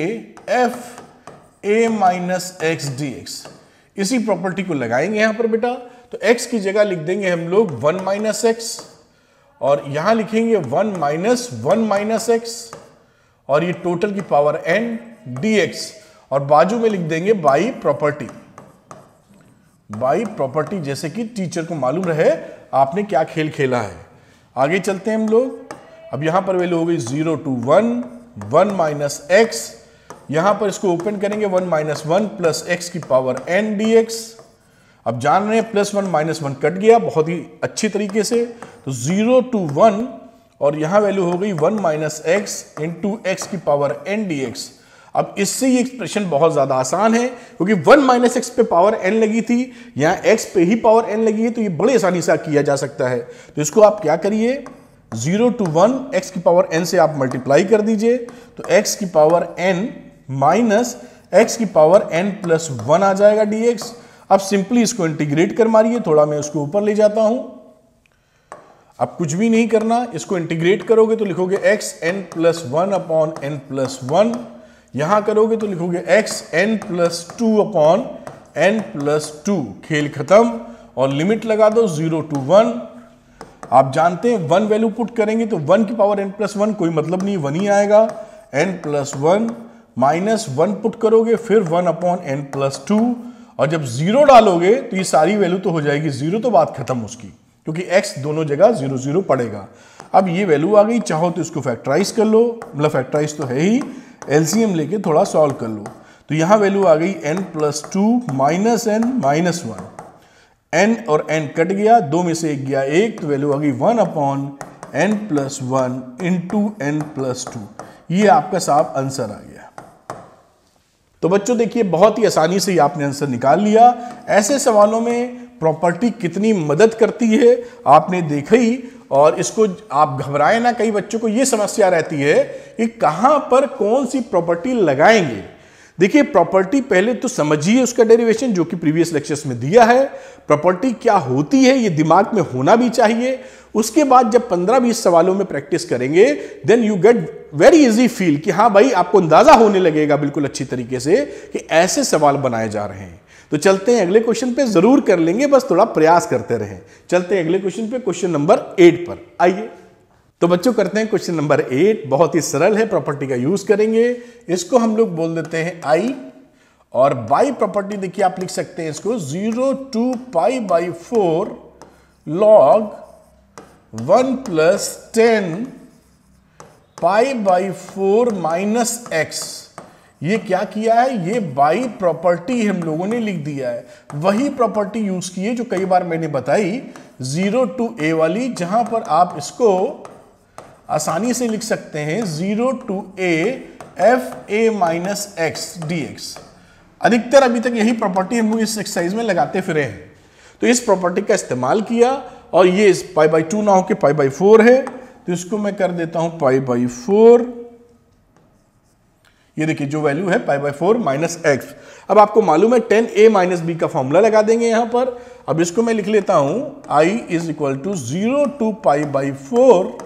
f a minus x d x इसी प्रॉपर्टी को लगाएंगे यहां पर बेटा तो x की जगह लिख देंगे हम लोग वन माइनस एक्स और यहां लिखेंगे one minus one minus x और ये टोटल की पावर एन डी एक्स और बाजू में लिख देंगे बाई प्रॉपर्टी बाई प्रॉपर्टी जैसे कि टीचर को मालूम रहे आपने क्या खेल खेला है आगे चलते हैं हम लोग अब यहां पर वैल्यू हो गई zero to one one minus x यहां पर इसको ओपन करेंगे one minus one plus x की पावर एन डी एक्स अब जान रहे हैं plus one minus one cut गया बहुत ही अच्छी तरीके से तो जीरो टू वन और यहाँ वैल्यू हो गई one minus x into x की पावर एन डी एक्स अब इससे ये एक्सप्रेशन बहुत ज़्यादा आसान है क्योंकि वन माइनस एक्स पे पावर एन लगी थी यहाँ एक्स पे ही पावर एन लगी है तो ये बड़ी आसानी से किया जा सकता है तो इसको आप क्या करिए जीरो टू वन एक्स की पावर एन से आप मल्टीप्लाई कर दीजिए तो एक्स की पावर एन माइनस एक्स की पावर एन प्लस वन आ जाएगा डी एक्स अब सिंपली इसको इंटीग्रेट कर मारिए थोड़ा मैं उसको ऊपर ले जाता हूं अब कुछ भी नहीं करना इसको इंटीग्रेट करोगे तो लिखोगे x n plus one upon n plus one यहां करोगे तो लिखोगे x n plus two upon n plus two खेल खत्म और लिमिट लगा दो जीरो टू वन आप जानते हैं वन वैल्यू पुट करेंगे तो वन की पावर एन प्लस वन कोई मतलब नहीं वन ही आएगा n plus one minus one put करोगे फिर one upon n plus two और जब जीरो डालोगे तो ये सारी वैल्यू तो हो जाएगी जीरो तो बात खत्म उसकी क्योंकि एक्स दोनों जगह जीरो जीरो पड़ेगा अब ये वैल्यू आ गई चाहो तो इसको फैक्टराइज कर लो मतलब फैक्टराइज तो है ही एलसीएम लेके थोड़ा सॉल्व कर लो तो यहाँ वैल्यू आ गई n plus two minus n minus one n और एन कट गया दो में से एक गया एक तो वैल्यू आ गई one upon n plus one into n plus two ये आपका साफ आंसर आ गया तो बच्चों देखिए बहुत ही आसानी से ही आपने आंसर निकाल लिया ऐसे सवालों में प्रॉपर्टी कितनी मदद करती है आपने देखा ही और इसको आप घबराए ना कई बच्चों को ये समस्या रहती है कि कहाँ पर कौन सी प्रॉपर्टी लगाएंगे देखिए प्रॉपर्टी पहले तो समझिए उसका डेरिवेशन जो कि प्रीवियस लेक्चर्स में दिया है प्रॉपर्टी क्या होती है ये दिमाग में होना भी चाहिए उसके बाद जब 15-20 सवालों में प्रैक्टिस करेंगे then you get very easy feel कि हाँ भाई आपको अंदाजा होने लगेगा बिल्कुल अच्छी तरीके से कि ऐसे सवाल बनाए जा रहे हैं तो चलते हैं अगले क्वेश्चन पे जरूर कर लेंगे बस थोड़ा प्रयास करते रहें चलते हैं अगले क्वेश्चन पे क्वेश्चन नंबर एट पर आइए तो बच्चों करते हैं क्वेश्चन नंबर एट बहुत ही सरल है प्रॉपर्टी का यूज करेंगे इसको हम लोग बोल देते हैं आई और बाई प्रॉपर्टी देखिए आप लिख सकते हैं इसको zero to pi by four log one plus tan pi by four minus x ये क्या किया है ये बाई प्रॉपर्टी हम लोगों ने लिख दिया है वही प्रॉपर्टी यूज की है जो कई बार मैंने बताई जीरो टू ए वाली जहां पर आप इसको आसानी से लिख सकते हैं zero to a f a minus x d x अधिकतर अभी तक यही प्रॉपर्टी हम इस एक्सरसाइज में लगाते फिरे हैं तो इस प्रॉपर्टी का इस्तेमाल किया और ये इस पाई बाई टू ना होकर पाई बाई फोर है तो इसको मैं कर देता हूं पाई बाई फोर ये देखिए जो वैल्यू है pi by four minus x अब आपको मालूम है टेन ए माइनस बी का फॉर्मूला लगा देंगे यहां पर अब इसको मैं लिख लेता हूं I is equal to zero to pi by four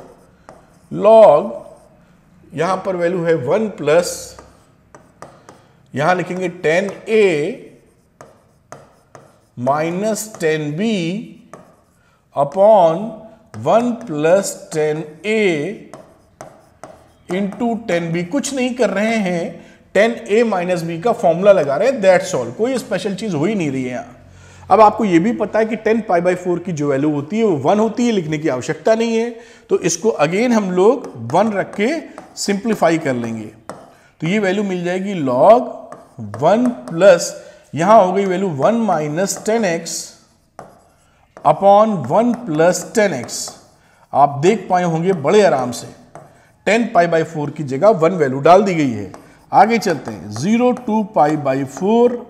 log यहां पर वैल्यू है वन प्लस यहां लिखेंगे tan a minus tan b upon one plus tan a into tan b कुछ नहीं कर रहे हैं टेन ए माइनस बी का फॉर्मूला लगा रहे हैं दैट्स ऑल कोई स्पेशल चीज हो ही नहीं रही है यहां अब आपको ये भी पता है कि टेन पाई बाई फोर की जो वैल्यू होती है वो वन होती है लिखने की आवश्यकता नहीं है तो इसको अगेन हम लोग वन रख के सिंप्लीफाई कर लेंगे तो ये वैल्यू मिल जाएगी लॉग वन प्लस यहां हो गई value one minus tan x upon one plus tan x आप देख पाए होंगे बड़े आराम से टेन पाई बाई फोर की जगह वन वैल्यू डाल दी गई है आगे चलते हैं zero to pi by four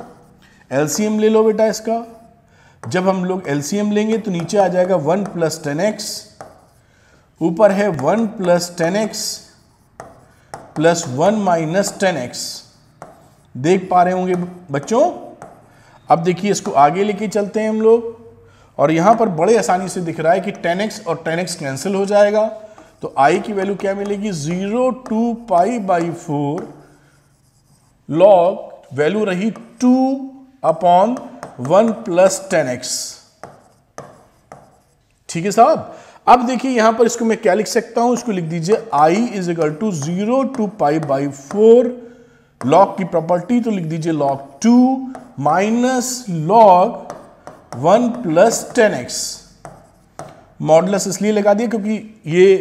LCM ले लो बेटा इसका जब हम लोग एलसीएम लेंगे तो नीचे आ जाएगा वन प्लस टेन एक्स ऊपर है one plus tan x plus one minus tan x देख पा रहे होंगे बच्चों अब देखिए इसको आगे लेके चलते हैं हम लोग और यहां पर बड़े आसानी से दिख रहा है कि टेन एक्स और टेन एक्स कैंसिल हो जाएगा तो आई की वैल्यू क्या मिलेगी zero to pi by four log value रही two upon one plus tan x ठीक है साहब अब देखिए यहां पर इसको मैं क्या लिख सकता हूं इसको लिख दीजिए I is equal to zero to pi by four log की प्रॉपर्टी तो लिख दीजिए log two minus log one plus tan x modulus इसलिए लगा दिया क्योंकि ये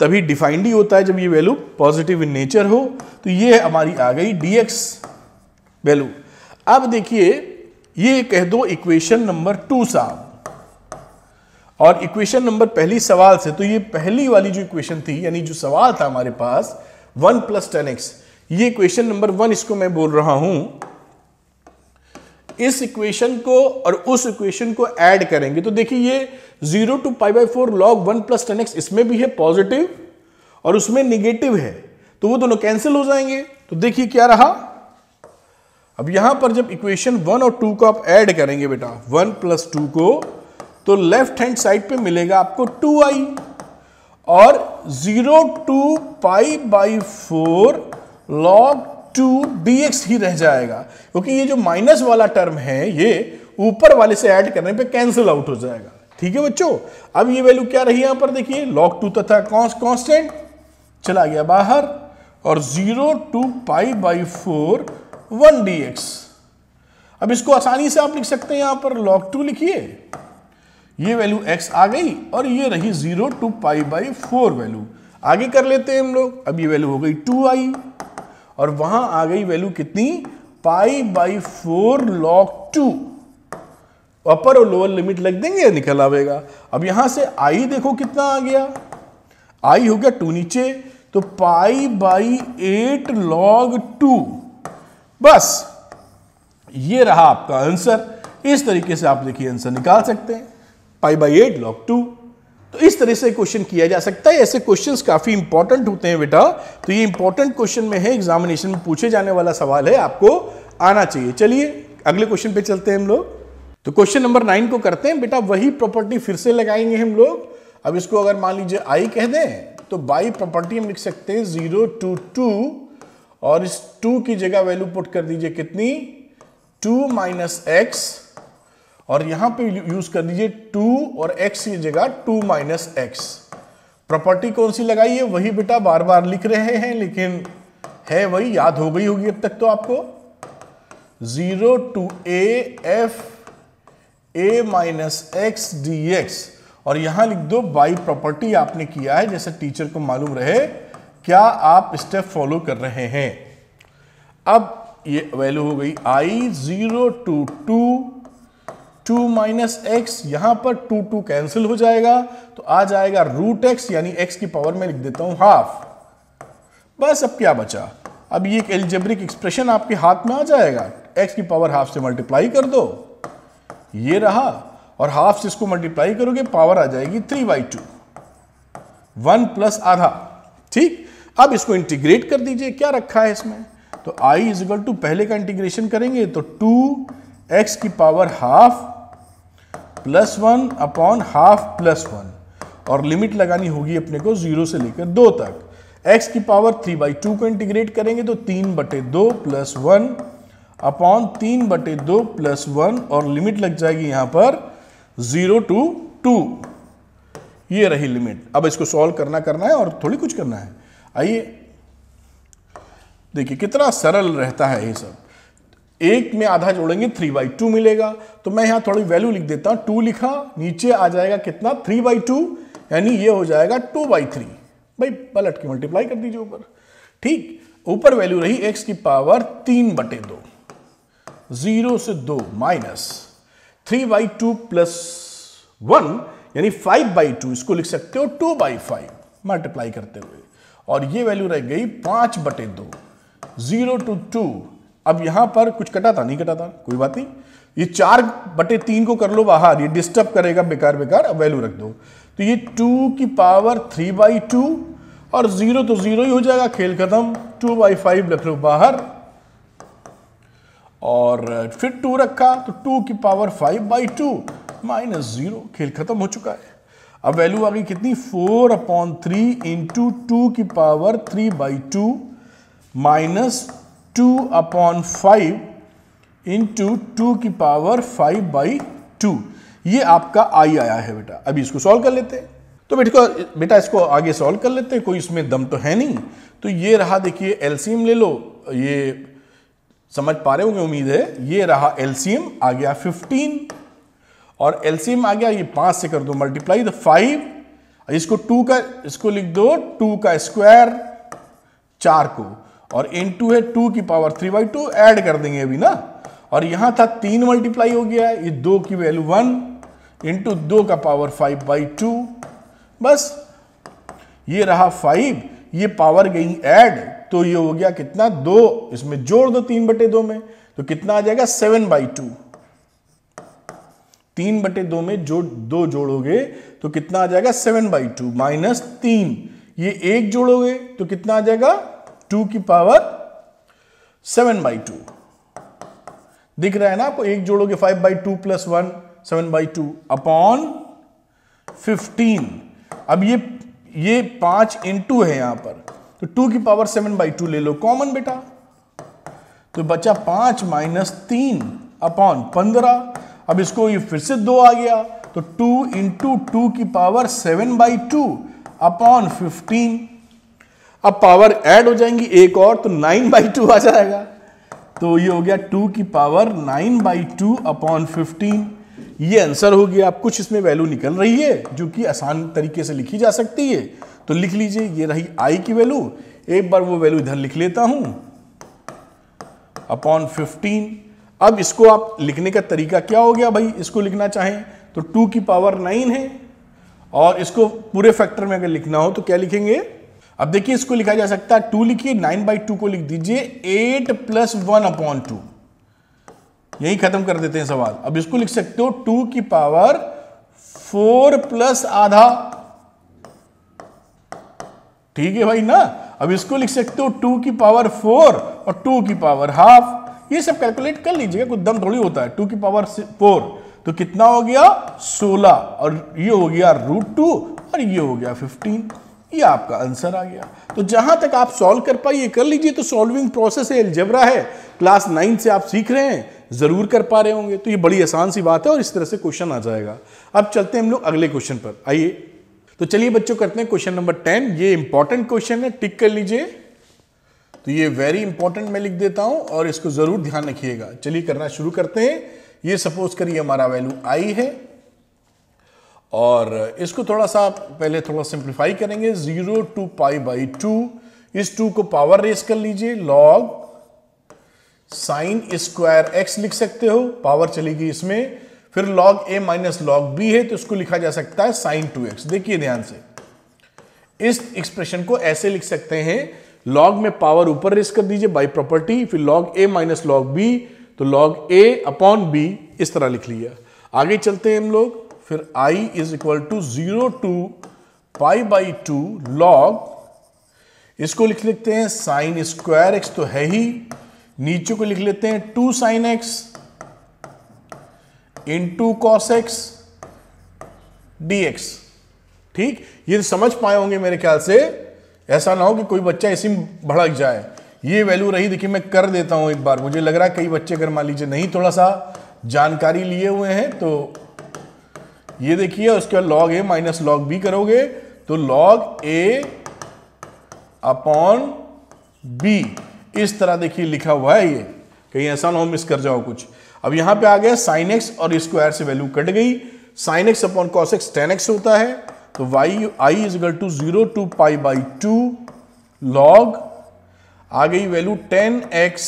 तभी डिफाइंड ही होता है जब ये वैल्यू पॉजिटिव इन नेचर हो तो ये हमारी आ गई डी एक्स वैल्यू अब देखिए ये कह दो इक्वेशन नंबर टू साहब और इक्वेशन नंबर पहली सवाल से तो ये पहली वाली जो इक्वेशन थी यानी जो सवाल था हमारे पास वन प्लस टेन एक्स ये इक्वेशन नंबर वन इसको मैं बोल रहा हूं इस इक्वेशन को और उस इक्वेशन को ऐड करेंगे तो देखिए ये zero to pi by four log one plus tan x इसमें भी है पॉजिटिव और उसमें निगेटिव है तो वो दोनों कैंसिल हो जाएंगे तो देखिए क्या रहा अब यहां पर जब इक्वेशन वन और टू को आप ऐड करेंगे बेटा वन प्लस टू को तो लेफ्ट हैंड साइड पे मिलेगा आपको टू आई और zero to pi by four log two d x ही रह जाएगा क्योंकि ये जो माइनस वाला टर्म है ये ऊपर वाले से ऐड करने पे कैंसिल आउट हो जाएगा ठीक है बच्चों अब ये वैल्यू क्या रही यहां पर देखिए लॉग टू तथा कॉन्स्टेंट चला गया बाहर और zero to pi by four one d x अब इसको आसानी से आप लिख सकते हैं यहां पर लॉग टू लिखिए ये वैल्यू एक्स आ गई और ये रही zero to pi by four value आगे कर लेते हैं हम लोग अब ये वैल्यू हो गई टू आई और वहां आ गई वैल्यू कितनी pi by four log two upper और लोअर लिमिट लग देंगे निकल आवेगा अब यहां से आई देखो कितना आ गया आई हो गया टू नीचे तो pi by eight log two बस ये रहा आपका आंसर इस तरीके से आप देखिए आंसर निकाल सकते हैं pi by eight log two तो इस तरह से क्वेश्चन किया जा सकता है ऐसे क्वेश्चंस काफी इंपॉर्टेंट होते हैं बेटा तो ये इंपॉर्टेंट क्वेश्चन में है एग्जामिनेशन में पूछे जाने वाला सवाल है आपको आना चाहिए चलिए अगले क्वेश्चन पे चलते हैं हम लोग तो क्वेश्चन नंबर नाइन को करते हैं बेटा वही प्रॉपर्टी फिर से लगाएंगे हम लोग अब इसको अगर मान लीजिए आई कह दें तो बाई प्रॉपर्टी हम लिख सकते हैं जीरो टू टू और इस टू की जगह वैल्यू पुट कर दीजिए कितनी टू माइनस एक्स और यहां पे यूज कर दीजिए टू और एक्स की जगह टू माइनस एक्स प्रॉपर्टी कौन सी लगाई है वही बेटा बार बार लिख रहे हैं लेकिन है वही याद हो गई होगी अब तक तो आपको zero to a f a minus x d x और यहां लिख दो बाई प्रॉपर्टी आपने किया है जैसे टीचर को मालूम रहे क्या आप स्टेप फॉलो कर रहे हैं अब ये वैल्यू हो गई I zero to two two minus x यहां पर टू टू कैंसिल हो जाएगा तो आ जाएगा रूट एक्स यानी एक्स की पावर में लिख देता हूं हाफ बस अब क्या बचा अब ये एक एल्जेब्रिक एक्सप्रेशन आपके हाथ में आ जाएगा एक्स की पावर हाफ से मल्टीप्लाई कर दो ये रहा और हाफ से इसको मल्टीप्लाई करोगे पावर आ जाएगी three by two one plus आधा ठीक अब इसको इंटीग्रेट कर दीजिए क्या रखा है इसमें तो i इक्वल टू पहले का इंटीग्रेशन करेंगे तो टू एक्स की power half plus one upon half plus one और लिमिट लगानी होगी अपने को जीरो से लेकर दो तक x की पावर थ्री बाई टू को इंटीग्रेट करेंगे तो तीन बटे दो प्लस वन अपॉन तीन बटे दो प्लस वन और लिमिट लग जाएगी यहां पर जीरो टू टू ये रही लिमिट अब इसको सॉल्व करना करना है और थोड़ी कुछ करना है आइए देखिए कितना सरल रहता है ये सब एक में आधा जोड़ेंगे थ्री बाई टू मिलेगा तो मैं यहां थोड़ी वैल्यू लिख देता हूं टू लिखा नीचे आ जाएगा कितना थ्री बाई टू यानी ये हो जाएगा टू बाई थ्री भाई पलट के मल्टीप्लाई कर दीजिए ऊपर ठीक ऊपर वैल्यू रही एक्स की पावर तीन बटे दो जीरो से दो minus three by two plus one यानी फाइव बाई टू इसको लिख सकते हो टू बाई फाइव मल्टीप्लाई करते हुए और ये वैल्यू रह गई पांच बटे दो जीरो टू टू अब यहां पर कुछ कटा था नहीं कटा था कोई बात नहीं ये चार बटे तीन को कर लो बाहर ये डिस्टर्ब करेगा बेकार बेकार अब वैल्यू रख दो तो ये टू की पावर थ्री बाई टू और जीरो तो जीरो ही हो जाएगा खेल खत्म टू बाई फाइव रख लो बाहर और फिर टू रखा तो टू की power five by two minus zero खेल खत्म हो चुका है अब वैल्यू आ गई कितनी four upon three into two की power three by two minus two upon five into two की पावर फाइव बाई टू ये आपका आई आया है बेटा अभी इसको सॉल्व कर लेते हैं तो बेटा बेटा इसको आगे सॉल्व कर लेते हैं कोई इसमें दम तो है नहीं तो ये रहा देखिए एलसीएम ले लो ये समझ पा रहे होंगे उम्मीद है ये रहा एलसीएम आ गया फिफ्टीन और एलसीएम आ गया ये पांच से कर दो मल्टीप्लाई द फाइव इसको टू का इसको लिख दो टू का स्क्वायर चार को और इन टू है टू की power three by two add कर देंगे अभी ना और यहां था तीन मल्टीप्लाई हो गया है ये दो की वैल्यू वन इंटू दो का पावर फाइव बाई टू बस ये रहा फाइव ये पावर गई एड तो ये हो गया कितना दो इसमें जोड़ दो तीन बटे दो में तो कितना आ जाएगा सेवन बाई टू तीन बटे दो में जो दो जोड़ोगे तो कितना आ जाएगा सेवन बाई टू माइनस तीन ये एक जोड़ोगे तो कितना आ जाएगा टू की पावर सेवन बाई टू दिख रहा है ना आपको एक जोड़ोगे five by two plus one seven by two upon fifteen अब ये ये पांच इंटू है यहां पर तो टू की पावर सेवन बाई टू ले लो कॉमन बेटा तो बचा पांच माइनस तीन अपॉन पंद्रह अब इसको ये फिर से दो आ गया तो टू इंटू टू की power seven by two upon fifteen अब पावर ऐड हो जाएंगी एक और तो नाइन बाई टू आ जाएगा तो ये हो गया टू की power nine by two upon fifteen ये आंसर हो गया आप कुछ इसमें वैल्यू निकल रही है जो कि आसान तरीके से लिखी जा सकती है तो लिख लीजिए ये रही आई की वैल्यू एक बार वो वैल्यू इधर लिख लेता हूं अपॉन फिफ्टीन अब इसको आप लिखने का तरीका क्या हो गया भाई इसको लिखना चाहें तो टू की पावर नाइन है और इसको पूरे फैक्टर में अगर लिखना हो तो क्या लिखेंगे अब देखिए इसको लिखा जा सकता है टू लिखिए नाइन बाई टू को लिख दीजिए eight plus one upon two यही खत्म कर देते हैं सवाल अब इसको लिख सकते हो टू की पावर फोर प्लस आधा ठीक है भाई ना अब इसको लिख सकते हो टू की पावर फोर और टू की पावर हाफ ये सब कैलकुलेट कर लीजिएगा कुछ दम थोड़ी होता है टू की पावर फोर तो कितना हो गया सोलह और ये हो गया रूट टू और ये हो गया फिफ्टीन ये आपका आंसर आ गया तो जहां तक आप सॉल्व कर पाइए कर लीजिए तो सॉल्विंग प्रोसेस है एल्जेब्रा है क्लास नाइन से आप सीख रहे हैं ज़रूर कर पा रहे होंगे तो ये बड़ी आसान सी बात है और इस तरह से क्वेश्चन आ जाएगा अब चलते हैं हम लोग अगले क्वेश्चन पर आइए तो चलिए बच्चों करते हैं क्वेश्चन नंबर टेन ये इंपॉर्टेंट क्वेश्चन है टिक कर लीजिए तो ये वेरी इंपॉर्टेंट मैं लिख देता हूं और इसको ज़रूर ध्यान रखिएगा चलिए करना शुरू करते हैं ये सपोज करिए हमारा वैल्यू आई है और इसको थोड़ा सा पहले थोड़ा सिंप्लीफाई करेंगे zero to pi by two इस टू को पावर रेस कर लीजिए लॉग साइन स्क्वायर एक्स लिख सकते हो पावर चलेगी इसमें फिर log a minus log b है तो इसको लिखा जा सकता है साइन टू एक्स देखिए ध्यान से इस एक्सप्रेशन को ऐसे लिख सकते हैं लॉग में पावर ऊपर रेस कर दीजिए बाई प्रॉपर्टी फिर log a minus log b तो लॉग ए अपॉन बी इस तरह लिख लिया आगे चलते हैं हम लोग फिर I is equal to zero to pi by two log इसको लिख लेते हैं साइन स्क्वायर एक्स तो है ही नीचे को लिख लेते हैं two sine x into cos x d x ठीक ये तो समझ पाए होंगे मेरे ख्याल से ऐसा ना हो कि कोई बच्चा इसी में भड़क जाए ये वैल्यू रही देखिए मैं कर देता हूँ एक बार मुझे लग रहा है कई बच्चे अगर मान लीजिए नहीं थोड़ा सा जानकारी लिए हुए हैं तो ये देखिए उसके बाद log a minus log b करोगे तो लॉग ए अपॉन बी इस तरह देखिए लिखा हुआ है ये कहीं ऐसा ना हो मिस कर जाओ कुछ अब यहां पे आ गया साइन एक्स और स्क्वायर से वैल्यू कट गई sine x upon cos x tan x होता है तो y I equal to zero to pi by two log आ गई value tan x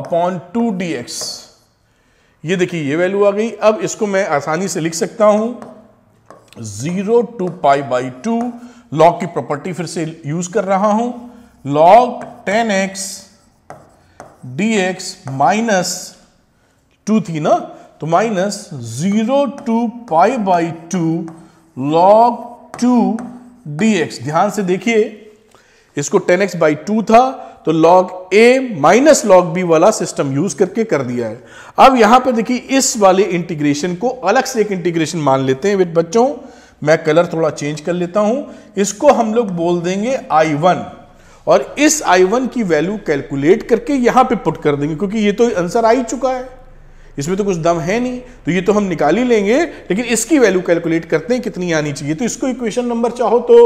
upon two d x ये देखिए ये वैल्यू आ गई अब इसको मैं आसानी से लिख सकता हूं zero to pi by two log की प्रॉपर्टी फिर से यूज कर रहा हूं log tan x d x minus two थी ना तो minus zero to pi by two log two d x ध्यान से देखिए इसको टेन एक्स बाई टू था तो log a minus log b वाला सिस्टम यूज करके कर दिया है अब यहां पर देखिए इस वाले इंटीग्रेशन को अलग से एक इंटीग्रेशन मान लेते हैं विद बच्चों मैं कलर थोड़ा चेंज कर लेता हूं इसको हम लोग बोल देंगे आई वन और इस आई वन की वैल्यू कैलकुलेट करके यहां पे पुट कर देंगे क्योंकि ये तो आंसर आ ही चुका है इसमें तो कुछ दम है नहीं तो ये तो हम निकाल ही लेंगे लेकिन इसकी वैल्यू कैलकुलेट करते हैं कितनी आनी चाहिए तो इसको इक्वेशन नंबर चाहो तो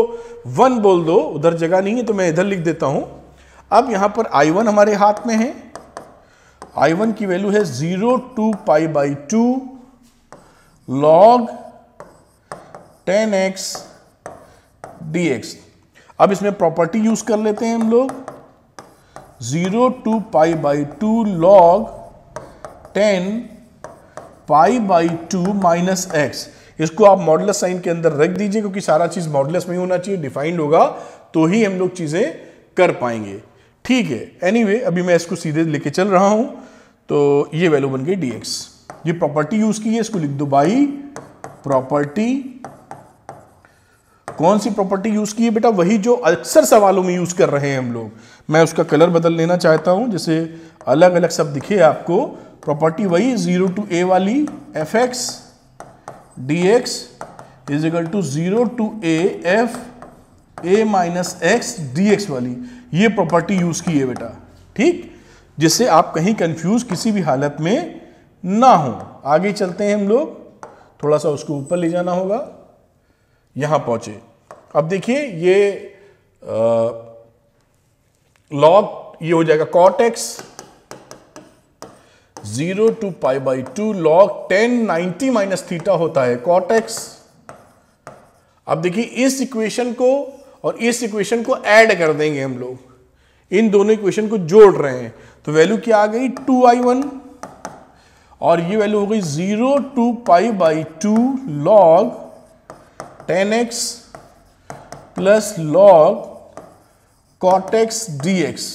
वन बोल दो उधर जगह नहीं है तो मैं इधर लिख देता हूं अब यहां पर आई वन हमारे हाथ में है आई वन की वैल्यू है zero to pi by two log tan x d x अब इसमें प्रॉपर्टी यूज कर लेते हैं हम लोग zero to pi by two log tan pi by two minus x इसको आप मॉडल साइन के अंदर रख दीजिए क्योंकि सारा चीज मॉडलस में ही होना चाहिए डिफाइंड होगा तो ही हम लोग चीजें कर पाएंगे ठीक है एनीवे anyway, अभी मैं इसको सीधे लेके चल रहा हूं तो ये वैल्यू बन गई dx ये प्रॉपर्टी यूज की है इसको लिख दो बाई प्रॉपर्टी कौन सी प्रॉपर्टी यूज की है बेटा वही जो अक्सर सवालों में यूज कर रहे हैं हम लोग मैं उसका कलर बदल लेना चाहता हूं जैसे अलग अलग सब दिखे आपको प्रॉपर्टी वही जीरो टू ए वाली f x d x is equal to zero to a f a minus x d x वाली ये प्रॉपर्टी यूज की है बेटा ठीक जिससे आप कहीं कंफ्यूज किसी भी हालत में ना हो आगे चलते हैं हम लोग थोड़ा सा उसको ऊपर ले जाना होगा यहां पहुंचे अब देखिए ये लॉग ये हो जाएगा cot x zero to pi by two log tan ninety minus theta होता है कॉट एक्स अब देखिए इस इक्वेशन को और इस इक्वेशन को ऐड कर देंगे हम लोग इन दोनों इक्वेशन को जोड़ रहे हैं तो वैल्यू क्या आ गई टू आई वन और ये वैल्यू हो गई zero to pi by two log tan x plus log cot x d x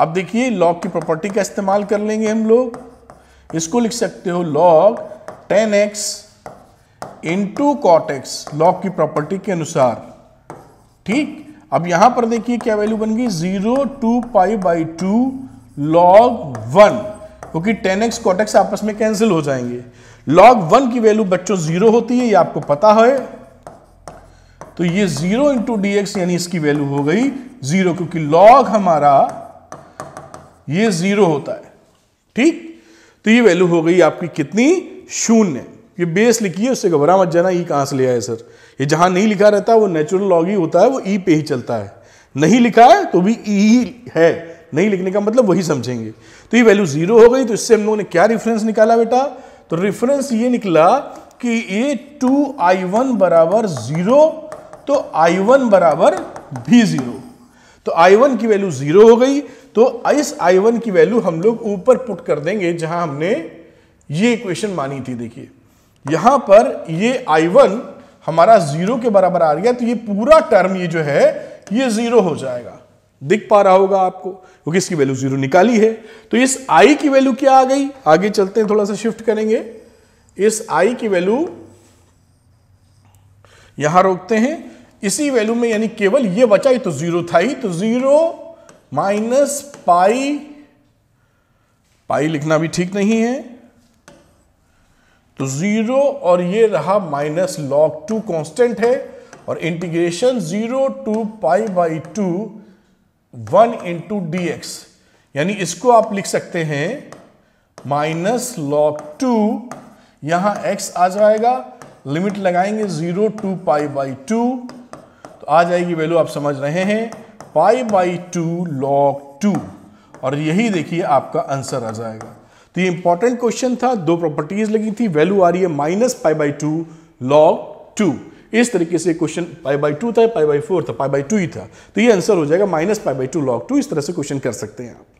अब देखिए लॉग की प्रॉपर्टी का इस्तेमाल कर लेंगे हम लोग इसको लिख सकते हो log tan x into cot x log की प्रॉपर्टी के अनुसार ठीक अब यहां पर देखिए क्या वैल्यू बन गई zero to pi by two log one क्योंकि टेन एक्स कॉट एक्स आपस में कैंसिल हो जाएंगे लॉग वन की वैल्यू बच्चों जीरो होती है ये आपको पता है तो ये जीरो इंटू डी एक्स यानी इसकी वैल्यू हो गई जीरो क्योंकि लॉग हमारा ये जीरो होता है ठीक तो ये वैल्यू हो गई आपकी कितनी शून्य ये बेस लिखी है उससे घबरा मत जाना ई e कहां से लिया है सर ये जहां नहीं लिखा रहता वो नेचुरल लॉग ही होता है वो ई e पे ही चलता है नहीं लिखा है तो भी ई e है नहीं लिखने का मतलब वही समझेंगे तो ये वैल्यू जीरो हो गई तो इससे हम लोगों ने क्या रेफरेंस निकाला बेटा तो रेफरेंस ये निकला कि ये टू आई वन बराबर जीरो तो आई वन बराबर भी जीरो तो I1 की वैल्यू जीरो हो गई तो इस I1 की वैल्यू हम लोग ऊपर पुट कर देंगे जहां हमने ये इक्वेशन मानी थी देखिए यहां पर ये I1 हमारा जीरो के बराबर आ गया तो ये पूरा टर्म ये जो है ये जीरो हो जाएगा दिख पा रहा होगा आपको क्योंकि इसकी वैल्यू जीरो निकाली है तो इस आई की वैल्यू क्या आ गई आगे चलते हैं थोड़ा सा शिफ्ट करेंगे इस आई की वैल्यू यहां रोकते हैं इसी वैल्यू में यानी केवल ये बचा ही तो जीरो था ही तो जीरो माइनस पाई पाई लिखना भी ठीक नहीं है तो जीरो और ये रहा माइनस लॉग टू कांस्टेंट है और integration zero to pi by two one into d x यानी इसको आप लिख सकते हैं माइनस लॉग टू यहां एक्स आ जाएगा लिमिट लगाएंगे zero to pi by two आ जाएगी वैल्यू आप समझ रहे हैं pi by two log two और यही देखिए आपका आंसर आ जाएगा तो ये इंपॉर्टेंट क्वेश्चन था दो प्रॉपर्टीज लगी थी वैल्यू आ रही है minus pi by two log two इस तरीके से क्वेश्चन पाई बाई टू था पाई बाई फोर था पाई बाई टू ही था तो ये आंसर हो जाएगा minus pi by two log two इस तरह से क्वेश्चन कर सकते हैं आप